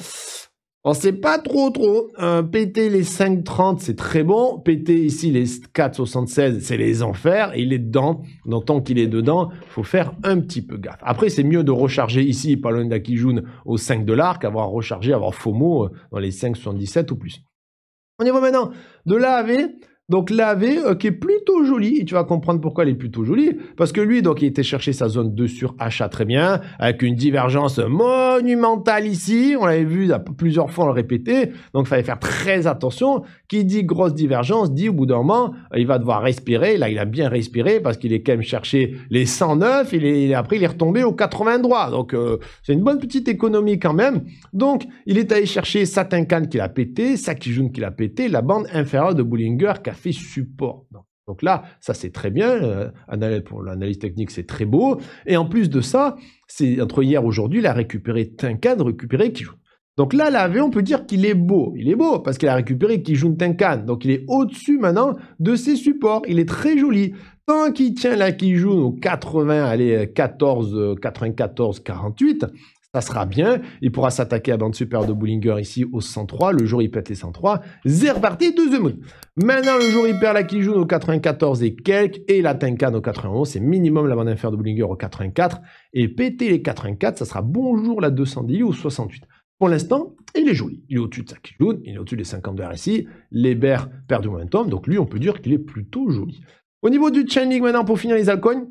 [SPEAKER 1] on sait pas trop trop. Hein. péter les 5,30, c'est très bon. Péter ici les 4,76, c'est les enfers. Et il est dedans. Donc tant qu'il est dedans, faut faire un petit peu gaffe. Après, c'est mieux de recharger ici, pas loin d'Akijun, aux 5 dollars, qu'avoir rechargé, avoir FOMO euh, dans les 5,77 ou plus. On y va maintenant de l'AAV. Donc la V euh, qui est plutôt jolie, et tu vas comprendre pourquoi elle est plutôt jolie, parce que lui, donc, il était chercher sa zone 2 sur achat très bien, avec une divergence monumentale ici, on l'avait vu plusieurs fois, on le répétait, donc il fallait faire très attention, qui dit grosse divergence dit au bout d'un moment, il va devoir respirer. Là, il a bien respiré parce qu'il est quand même cherché les 109. Il est, après, il est retombé au 83. Donc, euh, c'est une bonne petite économie quand même. Donc, il est allé chercher Tincane qu'il a pété, Kijun qui a pété, la bande inférieure de Bullinger qui a fait support. Donc, là, ça c'est très bien, euh, pour l'analyse technique c'est très beau, et en plus de ça, c'est entre hier et aujourd'hui, il a récupéré Tinkan, récupéré qui donc là, V, on peut dire qu'il est beau. Il est beau parce qu'il a récupéré Kijun-Tenkan. Donc il est au-dessus maintenant de ses supports. Il est très joli. Tant qu'il tient la Kijun au 80, allez, 14, 94, 48, ça sera bien. Il pourra s'attaquer à bande super de Bullinger ici au 103. Le jour, il pète les 103. parti, reparti, The moon. Maintenant, le jour, il perd la Kijun au 94 et quelques. Et la Tenkan au 91. C'est minimum la bande inférieure de Bullinger au 84. Et péter les 84, ça sera bonjour la 210 ou 68. Pour l'instant, il est joli. Il est au-dessus de sa jaune, il est au-dessus des 52 RSI. bears perdent du momentum, donc lui, on peut dire qu'il est plutôt joli. Au niveau du Chainlink maintenant, pour finir les altcoins,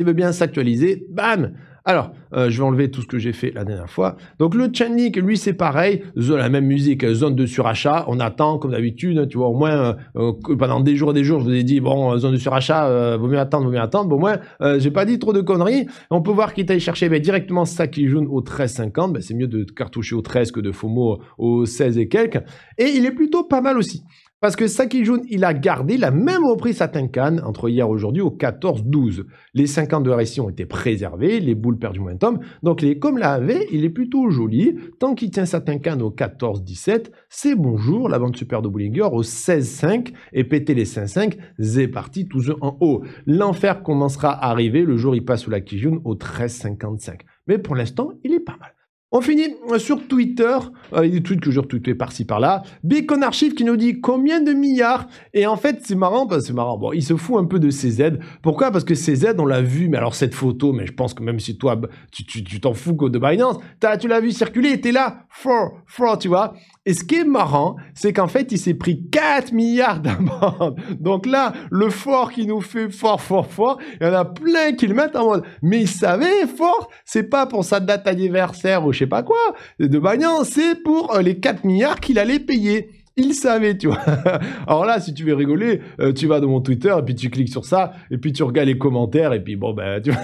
[SPEAKER 1] il veut bien s'actualiser, bam alors, euh, je vais enlever tout ce que j'ai fait la dernière fois. Donc le Chainlink, lui, c'est pareil, la même musique, euh, zone de surachat. On attend, comme d'habitude, tu vois, au moins euh, pendant des jours et des jours, je vous ai dit, bon, zone de surachat, vaut mieux attendre, vaut mieux attendre. Bon, au moins, j'ai pas dit trop de conneries. On peut voir qu'il allé chercher ben, directement ça qui jaune au 13,50. Ben, c'est mieux de cartoucher au 13 que de FOMO au 16 et quelques. Et il est plutôt pas mal aussi. Parce que Saki Jun, il a gardé, la même reprise Satin Tenkan entre hier et aujourd'hui au 14-12. Les 50 de RSI ont été préservés, les boules perdent du momentum. Donc comme la il est plutôt joli. Tant qu'il tient sa Tenkan au 14-17, c'est bonjour. La bande super de Bullinger au 16-5 et péter les 5-5, c'est parti, tous en haut. L'enfer commencera à arriver le jour il passe sous la Kijun au 13-55. Mais pour l'instant, il est pas mal. On finit sur Twitter, avec ah, des tweets que je retweetais par-ci par-là. Bacon Archive qui nous dit combien de milliards Et en fait, c'est marrant, parce c'est marrant. Bon, il se fout un peu de CZ. Pourquoi Parce que CZ, on l'a vu, mais alors cette photo, mais je pense que même si toi, tu t'en fous de Binance, as, tu l'as vu circuler, t'es là, for, for, tu vois. Et ce qui est marrant, c'est qu'en fait, il s'est pris 4 milliards d'amende. Donc là, le fort qui nous fait fort, fort, fort, il y en a plein qui le mettent en mode. Mais il savait, fort, c'est pas pour sa date anniversaire ou je sais pas quoi. De Bagnan, c'est pour euh, les 4 milliards qu'il allait payer. Il savait, tu vois. [LAUGHS] Alors là, si tu veux rigoler, euh, tu vas dans mon Twitter et puis tu cliques sur ça et puis tu regardes les commentaires et puis bon, ben, tu vois.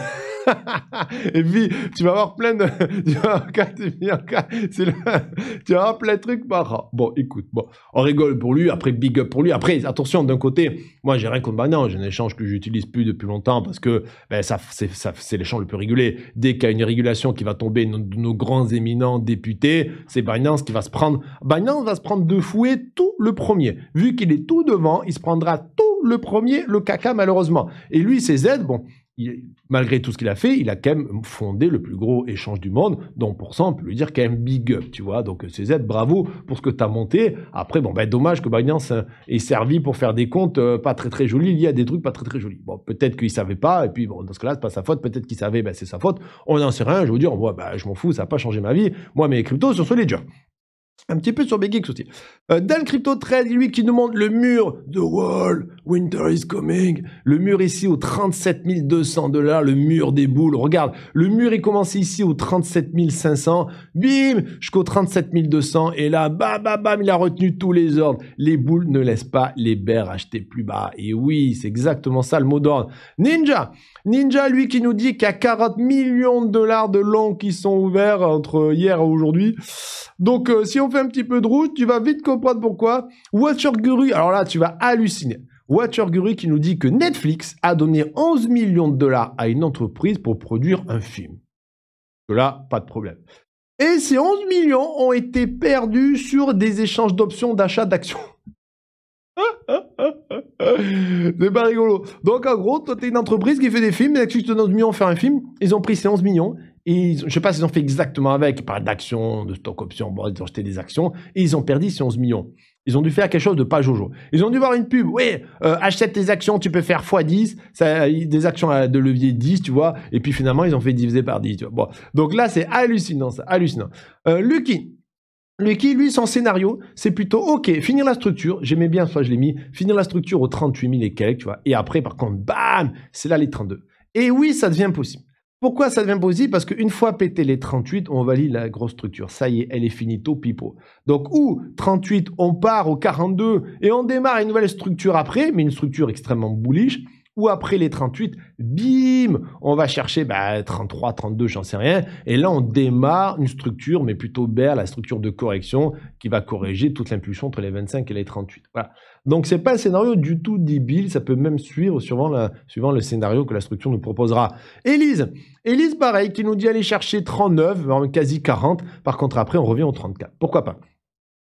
[SPEAKER 1] [LAUGHS] et puis, tu vas avoir plein de. tu vas avoir plein de trucs marrants. Bon, écoute, bon, on rigole pour lui, après big up pour lui. Après, attention, d'un côté, moi, j'ai rien contre Binance, J'ai un échange que j'utilise plus depuis longtemps parce que ben, ça, c'est, ça, c'est l'échange le plus régulé. Dès qu'il y a une régulation qui va tomber de nos, grands éminents députés, c'est Binance qui va se prendre. Binance va se prendre de fouet tout le premier. Vu qu'il est tout devant, il se prendra tout le premier, le caca, malheureusement. Et lui, ses aides, bon, malgré tout ce qu'il a fait, il a quand même fondé le plus gros échange du monde, dont pour ça, on peut lui dire quand même big up, tu vois. Donc euh, CZ, bravo pour ce que tu as monté. Après, bon, ben dommage que Binance euh, ait servi pour faire des comptes euh, pas très très jolis, y a des trucs pas très très jolis. Bon, peut-être qu'il savait pas, et puis bon, dans ce cas-là, c'est pas sa faute, peut-être qu'il savait, ben c'est sa faute. On n'en sait rien, je vous dis, voit, ben, je m'en fous, ça n'a pas changé ma vie. Moi, mes cryptos sont sur Ledger un petit peu sur BGX aussi. Euh, Dan Crypto 13, lui qui nous montre le mur The Wall, Winter is coming. Le mur ici aux 37 200 dollars, le mur des boules. Regarde, le mur est commencé ici aux 37 500, bim, jusqu'aux 37 200. Et là, bam, bam, bam, il a retenu tous les ordres. Les boules ne laissent pas les bears acheter plus bas. Et oui, c'est exactement ça le mot d'ordre. Ninja, Ninja, lui qui nous dit qu'il y a 40 millions de dollars de longs qui sont ouverts entre hier et aujourd'hui. Donc, euh, si on fais fait un petit peu de rouge, tu vas vite comprendre pourquoi. Watcher Guru, alors là, tu vas halluciner. Watcher Guru qui nous dit que Netflix a donné 11 millions de dollars à une entreprise pour produire un film. Là, pas de problème. Et ces 11 millions ont été perdus sur des échanges d'options d'achat d'actions. [LAUGHS] c'est pas rigolo. Donc en gros, toi t'es une entreprise qui fait des films, Netflix te donnes 11 millions pour faire un film, ils ont pris ces 11 millions, je ne sais pas s'ils ont fait exactement avec. par parlent d'actions, de stock options. Bon, ils ont acheté des actions et ils ont perdu 11 millions. Ils ont dû faire quelque chose de pas jojo. Ils ont dû voir une pub. Oui, euh, achète tes actions, tu peux faire x10. Ça, des actions à de levier 10, tu vois. Et puis finalement, ils ont fait diviser par 10. Tu vois. Donc là, c'est hallucinant, ça. Hallucinant. Euh, Lucky. Lucky, lui, son scénario, c'est plutôt OK, finir la structure. J'aimais bien, soit je l'ai mis. Finir la structure aux 38 000 et quelques, tu vois. Et après, par contre, bam, c'est là les 32. Et oui, ça devient possible. Pourquoi ça devient possible Parce qu'une fois pété les 38, on valide la grosse structure. Ça y est, elle est finie, finito, pipo. Donc, ou 38, on part au 42 et on démarre une nouvelle structure après, mais une structure extrêmement bullish. Ou après les 38, bim, on va chercher 33, bah, 32, j'en sais rien. Et là, on démarre une structure, mais plutôt bear, la structure de correction qui va corriger toute l'impulsion entre les 25 et les 38. Voilà. Donc c'est pas un scénario du tout débile, ça peut même suivre suivant, la, le scénario que la structure nous proposera. Élise, Élise pareil, qui nous dit aller chercher 39, quasi 40, par contre après on revient au 34. Pourquoi pas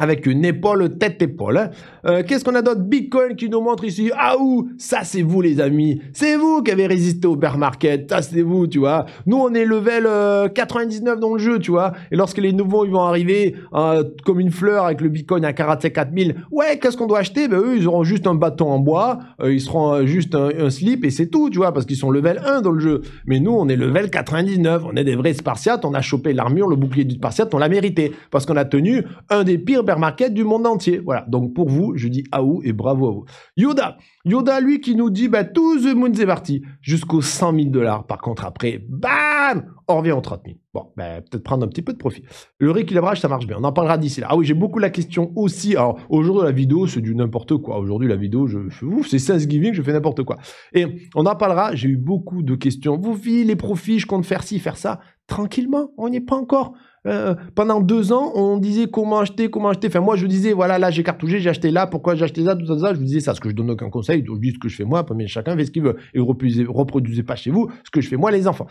[SPEAKER 1] avec une épaule tête-épaule. Euh, qu'est-ce qu'on a d'autre Bitcoin qui nous montre ici. Ah ouh Ça, c'est vous, les amis. C'est vous qui avez résisté au bear market. Ça, c'est vous, tu vois. Nous, on est level 99 euh, dans le jeu, tu vois. Et lorsque les nouveaux, ils vont arriver euh, comme une fleur avec le Bitcoin à 47 4000 ouais, qu'est-ce qu'on doit acheter Ben, eux, ils auront juste un bâton en bois, ils seront juste un, slip et c'est tout, tu vois, parce qu'ils sont level 1 dans le jeu. Mais nous, on est level 99. On est des vrais Spartiates. On a chopé l'armure, le bouclier du Spartiate, on l'a mérité. Parce qu'on a tenu un des pires supermarkets du monde entier. Voilà. Donc pour vous, je dis vous et bravo à vous. Yoda, Yoda lui qui nous dit bah tout the moons est parti jusqu'aux 100 000 dollars. Par contre après, bam, on revient aux 30 000. Bon, bah, peut-être prendre un petit peu de profit. Le rééquilibrage ça marche bien. On en parlera d'ici là. Ah oui, j'ai beaucoup la question aussi. Alors aujourd'hui la vidéo c'est du n'importe quoi. Aujourd'hui la vidéo, je, ouf, c'est Thanksgiving, je fais n'importe quoi. Et on en parlera. J'ai eu beaucoup de questions. Vous filez les profits, je compte faire ci, faire ça tranquillement. On n'y est pas encore. Euh, pendant deux ans, on disait comment acheter, comment acheter. Enfin, moi, je disais, voilà, là, j'ai cartouché, j'ai acheté là, pourquoi j'ai acheté là, tout ça, tout ça. Je vous disais ça, ce que je donne aucun conseil, je dis ce que je fais moi, mais chacun fait ce qu'il veut. Et reproduisez, reproduisez pas chez vous ce que je fais moi, les enfants.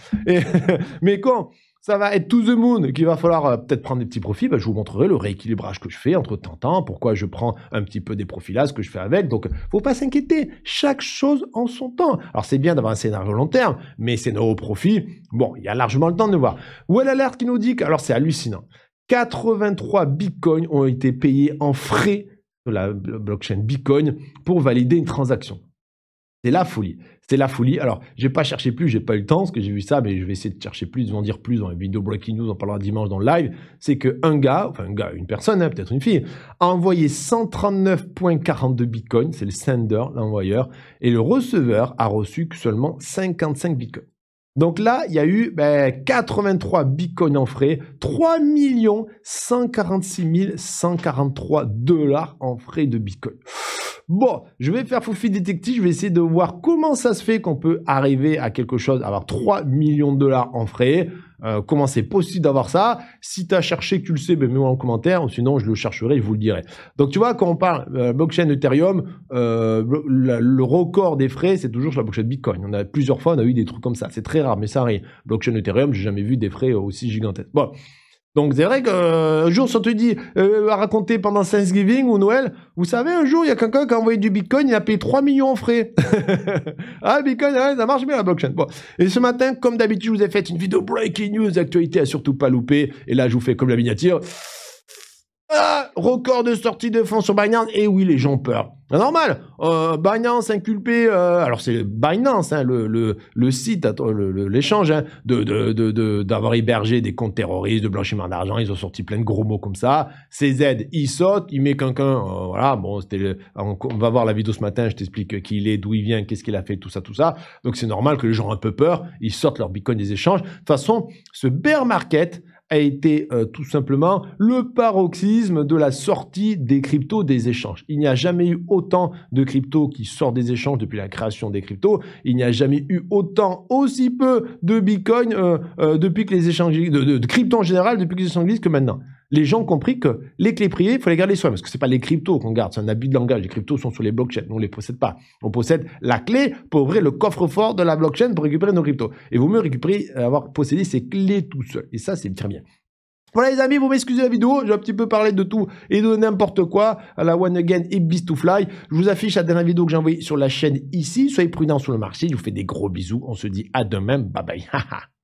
[SPEAKER 1] [LAUGHS] mais quand ça va être to the moon, qu'il va falloir euh, peut-être prendre des petits profits, bah, je vous montrerai le rééquilibrage que je fais entre temps temps, pourquoi je prends un petit peu des profits là, ce que je fais avec. Donc, faut pas s'inquiéter. Chaque chose en son temps. Alors, c'est bien d'avoir un scénario long terme, mais c'est nos profits. bon, il y a largement le temps de le voir. est l'alerte qui nous dit que, alors c'est hallucinant, 83 bitcoins ont été payés en frais sur la blockchain bitcoin pour valider une transaction. C'est la folie. C'est la folie. Alors, j'ai pas cherché plus, j'ai pas eu le temps, parce que j'ai vu ça, mais je vais essayer de chercher plus, de vous dire plus dans les vidéos Breaking News, on en parlera dimanche dans le live. C'est que un gars, enfin un gars, une personne, hein, peut-être une fille, a envoyé 139.42 bitcoins, c'est le sender, l'envoyeur, et le receveur a reçu que seulement 55 bitcoins. Donc là, il y a eu 83 ben, bitcoins en frais, 3 146 143 dollars en frais de bitcoin. Bon, je vais faire Fofi Detective, je vais essayer de voir comment ça se fait qu'on peut arriver à quelque chose, avoir 3 millions de dollars en frais. Euh, comment c'est possible d'avoir ça Si tu as cherché, tu le sais, ben mets-moi en commentaire, sinon je le chercherai, je vous le dirai. Donc tu vois, quand on parle euh, blockchain Ethereum, euh, le, record des frais, c'est toujours sur la blockchain Bitcoin. On a plusieurs fois, on a eu des trucs comme ça. C'est très rare, mais ça arrive. Blockchain Ethereum, j'ai jamais vu des frais aussi gigantesques. Bon. Donc c'est vrai qu'un euh, jour, si on te dit, euh, à raconter pendant Thanksgiving ou Noël, vous savez, un jour, il y a quelqu'un qui a envoyé du Bitcoin, il a payé 3 millions en frais. [LAUGHS] ah, Bitcoin, ça marche bien la blockchain. Et ce matin, comme d'habitude, je vous ai fait une vidéo breaking news, actualité à surtout pas louper. Et là, je vous fais comme la miniature. Ah, record de sortie de fonds sur Binance. Et eh oui, les gens ont peur. Normal. Euh, Binance inculpé. Euh, alors c'est Binance, hein, le, le, site, l'échange, hein, d'avoir hébergé des comptes terroristes, de blanchiment d'argent. Ils ont sorti plein de gros mots comme ça. CZ, il saute, il met quelqu'un. Euh, voilà. Bon, c'était. On, va voir la vidéo ce matin. Je t'explique qui il est, d'où il vient, qu'est-ce qu'il a fait, tout ça, tout ça. Donc c'est normal que les gens aient un peu peur. Ils sortent leur bitcoin des échanges. De toute façon, ce bear market a été euh, tout simplement le paroxysme de la sortie des cryptos des échanges. Il n'y a jamais eu autant de cryptos qui sortent des échanges depuis la création des cryptos. Il n'y a jamais eu autant, aussi peu de Bitcoin euh, euh, depuis que les échanges de, de, de crypto en général depuis que les échanges existent que maintenant les gens ont compris que les clés privées, il faut les garder soi-même. Parce que c'est pas les cryptos qu'on garde, c'est un habit de langage. Les cryptos sont sur les blockchains, nous on les possède pas. On possède la clé pour ouvrir le coffre-fort de la blockchain pour récupérer nos cryptos. Et vaut mieux récupérer, euh, avoir possédé ces clés tout seul. Et ça, c'est très bien. Voilà les amis, vous m'excusez la vidéo, j'ai un petit peu parlé de tout et de n'importe quoi, à la one again et beast to fly. Je vous affiche la dernière vidéo que j'ai envoyée sur la chaîne ici. Soyez prudents sur le marché, je vous fais des gros bisous, on se dit à demain, bye bye. [LAUGHS]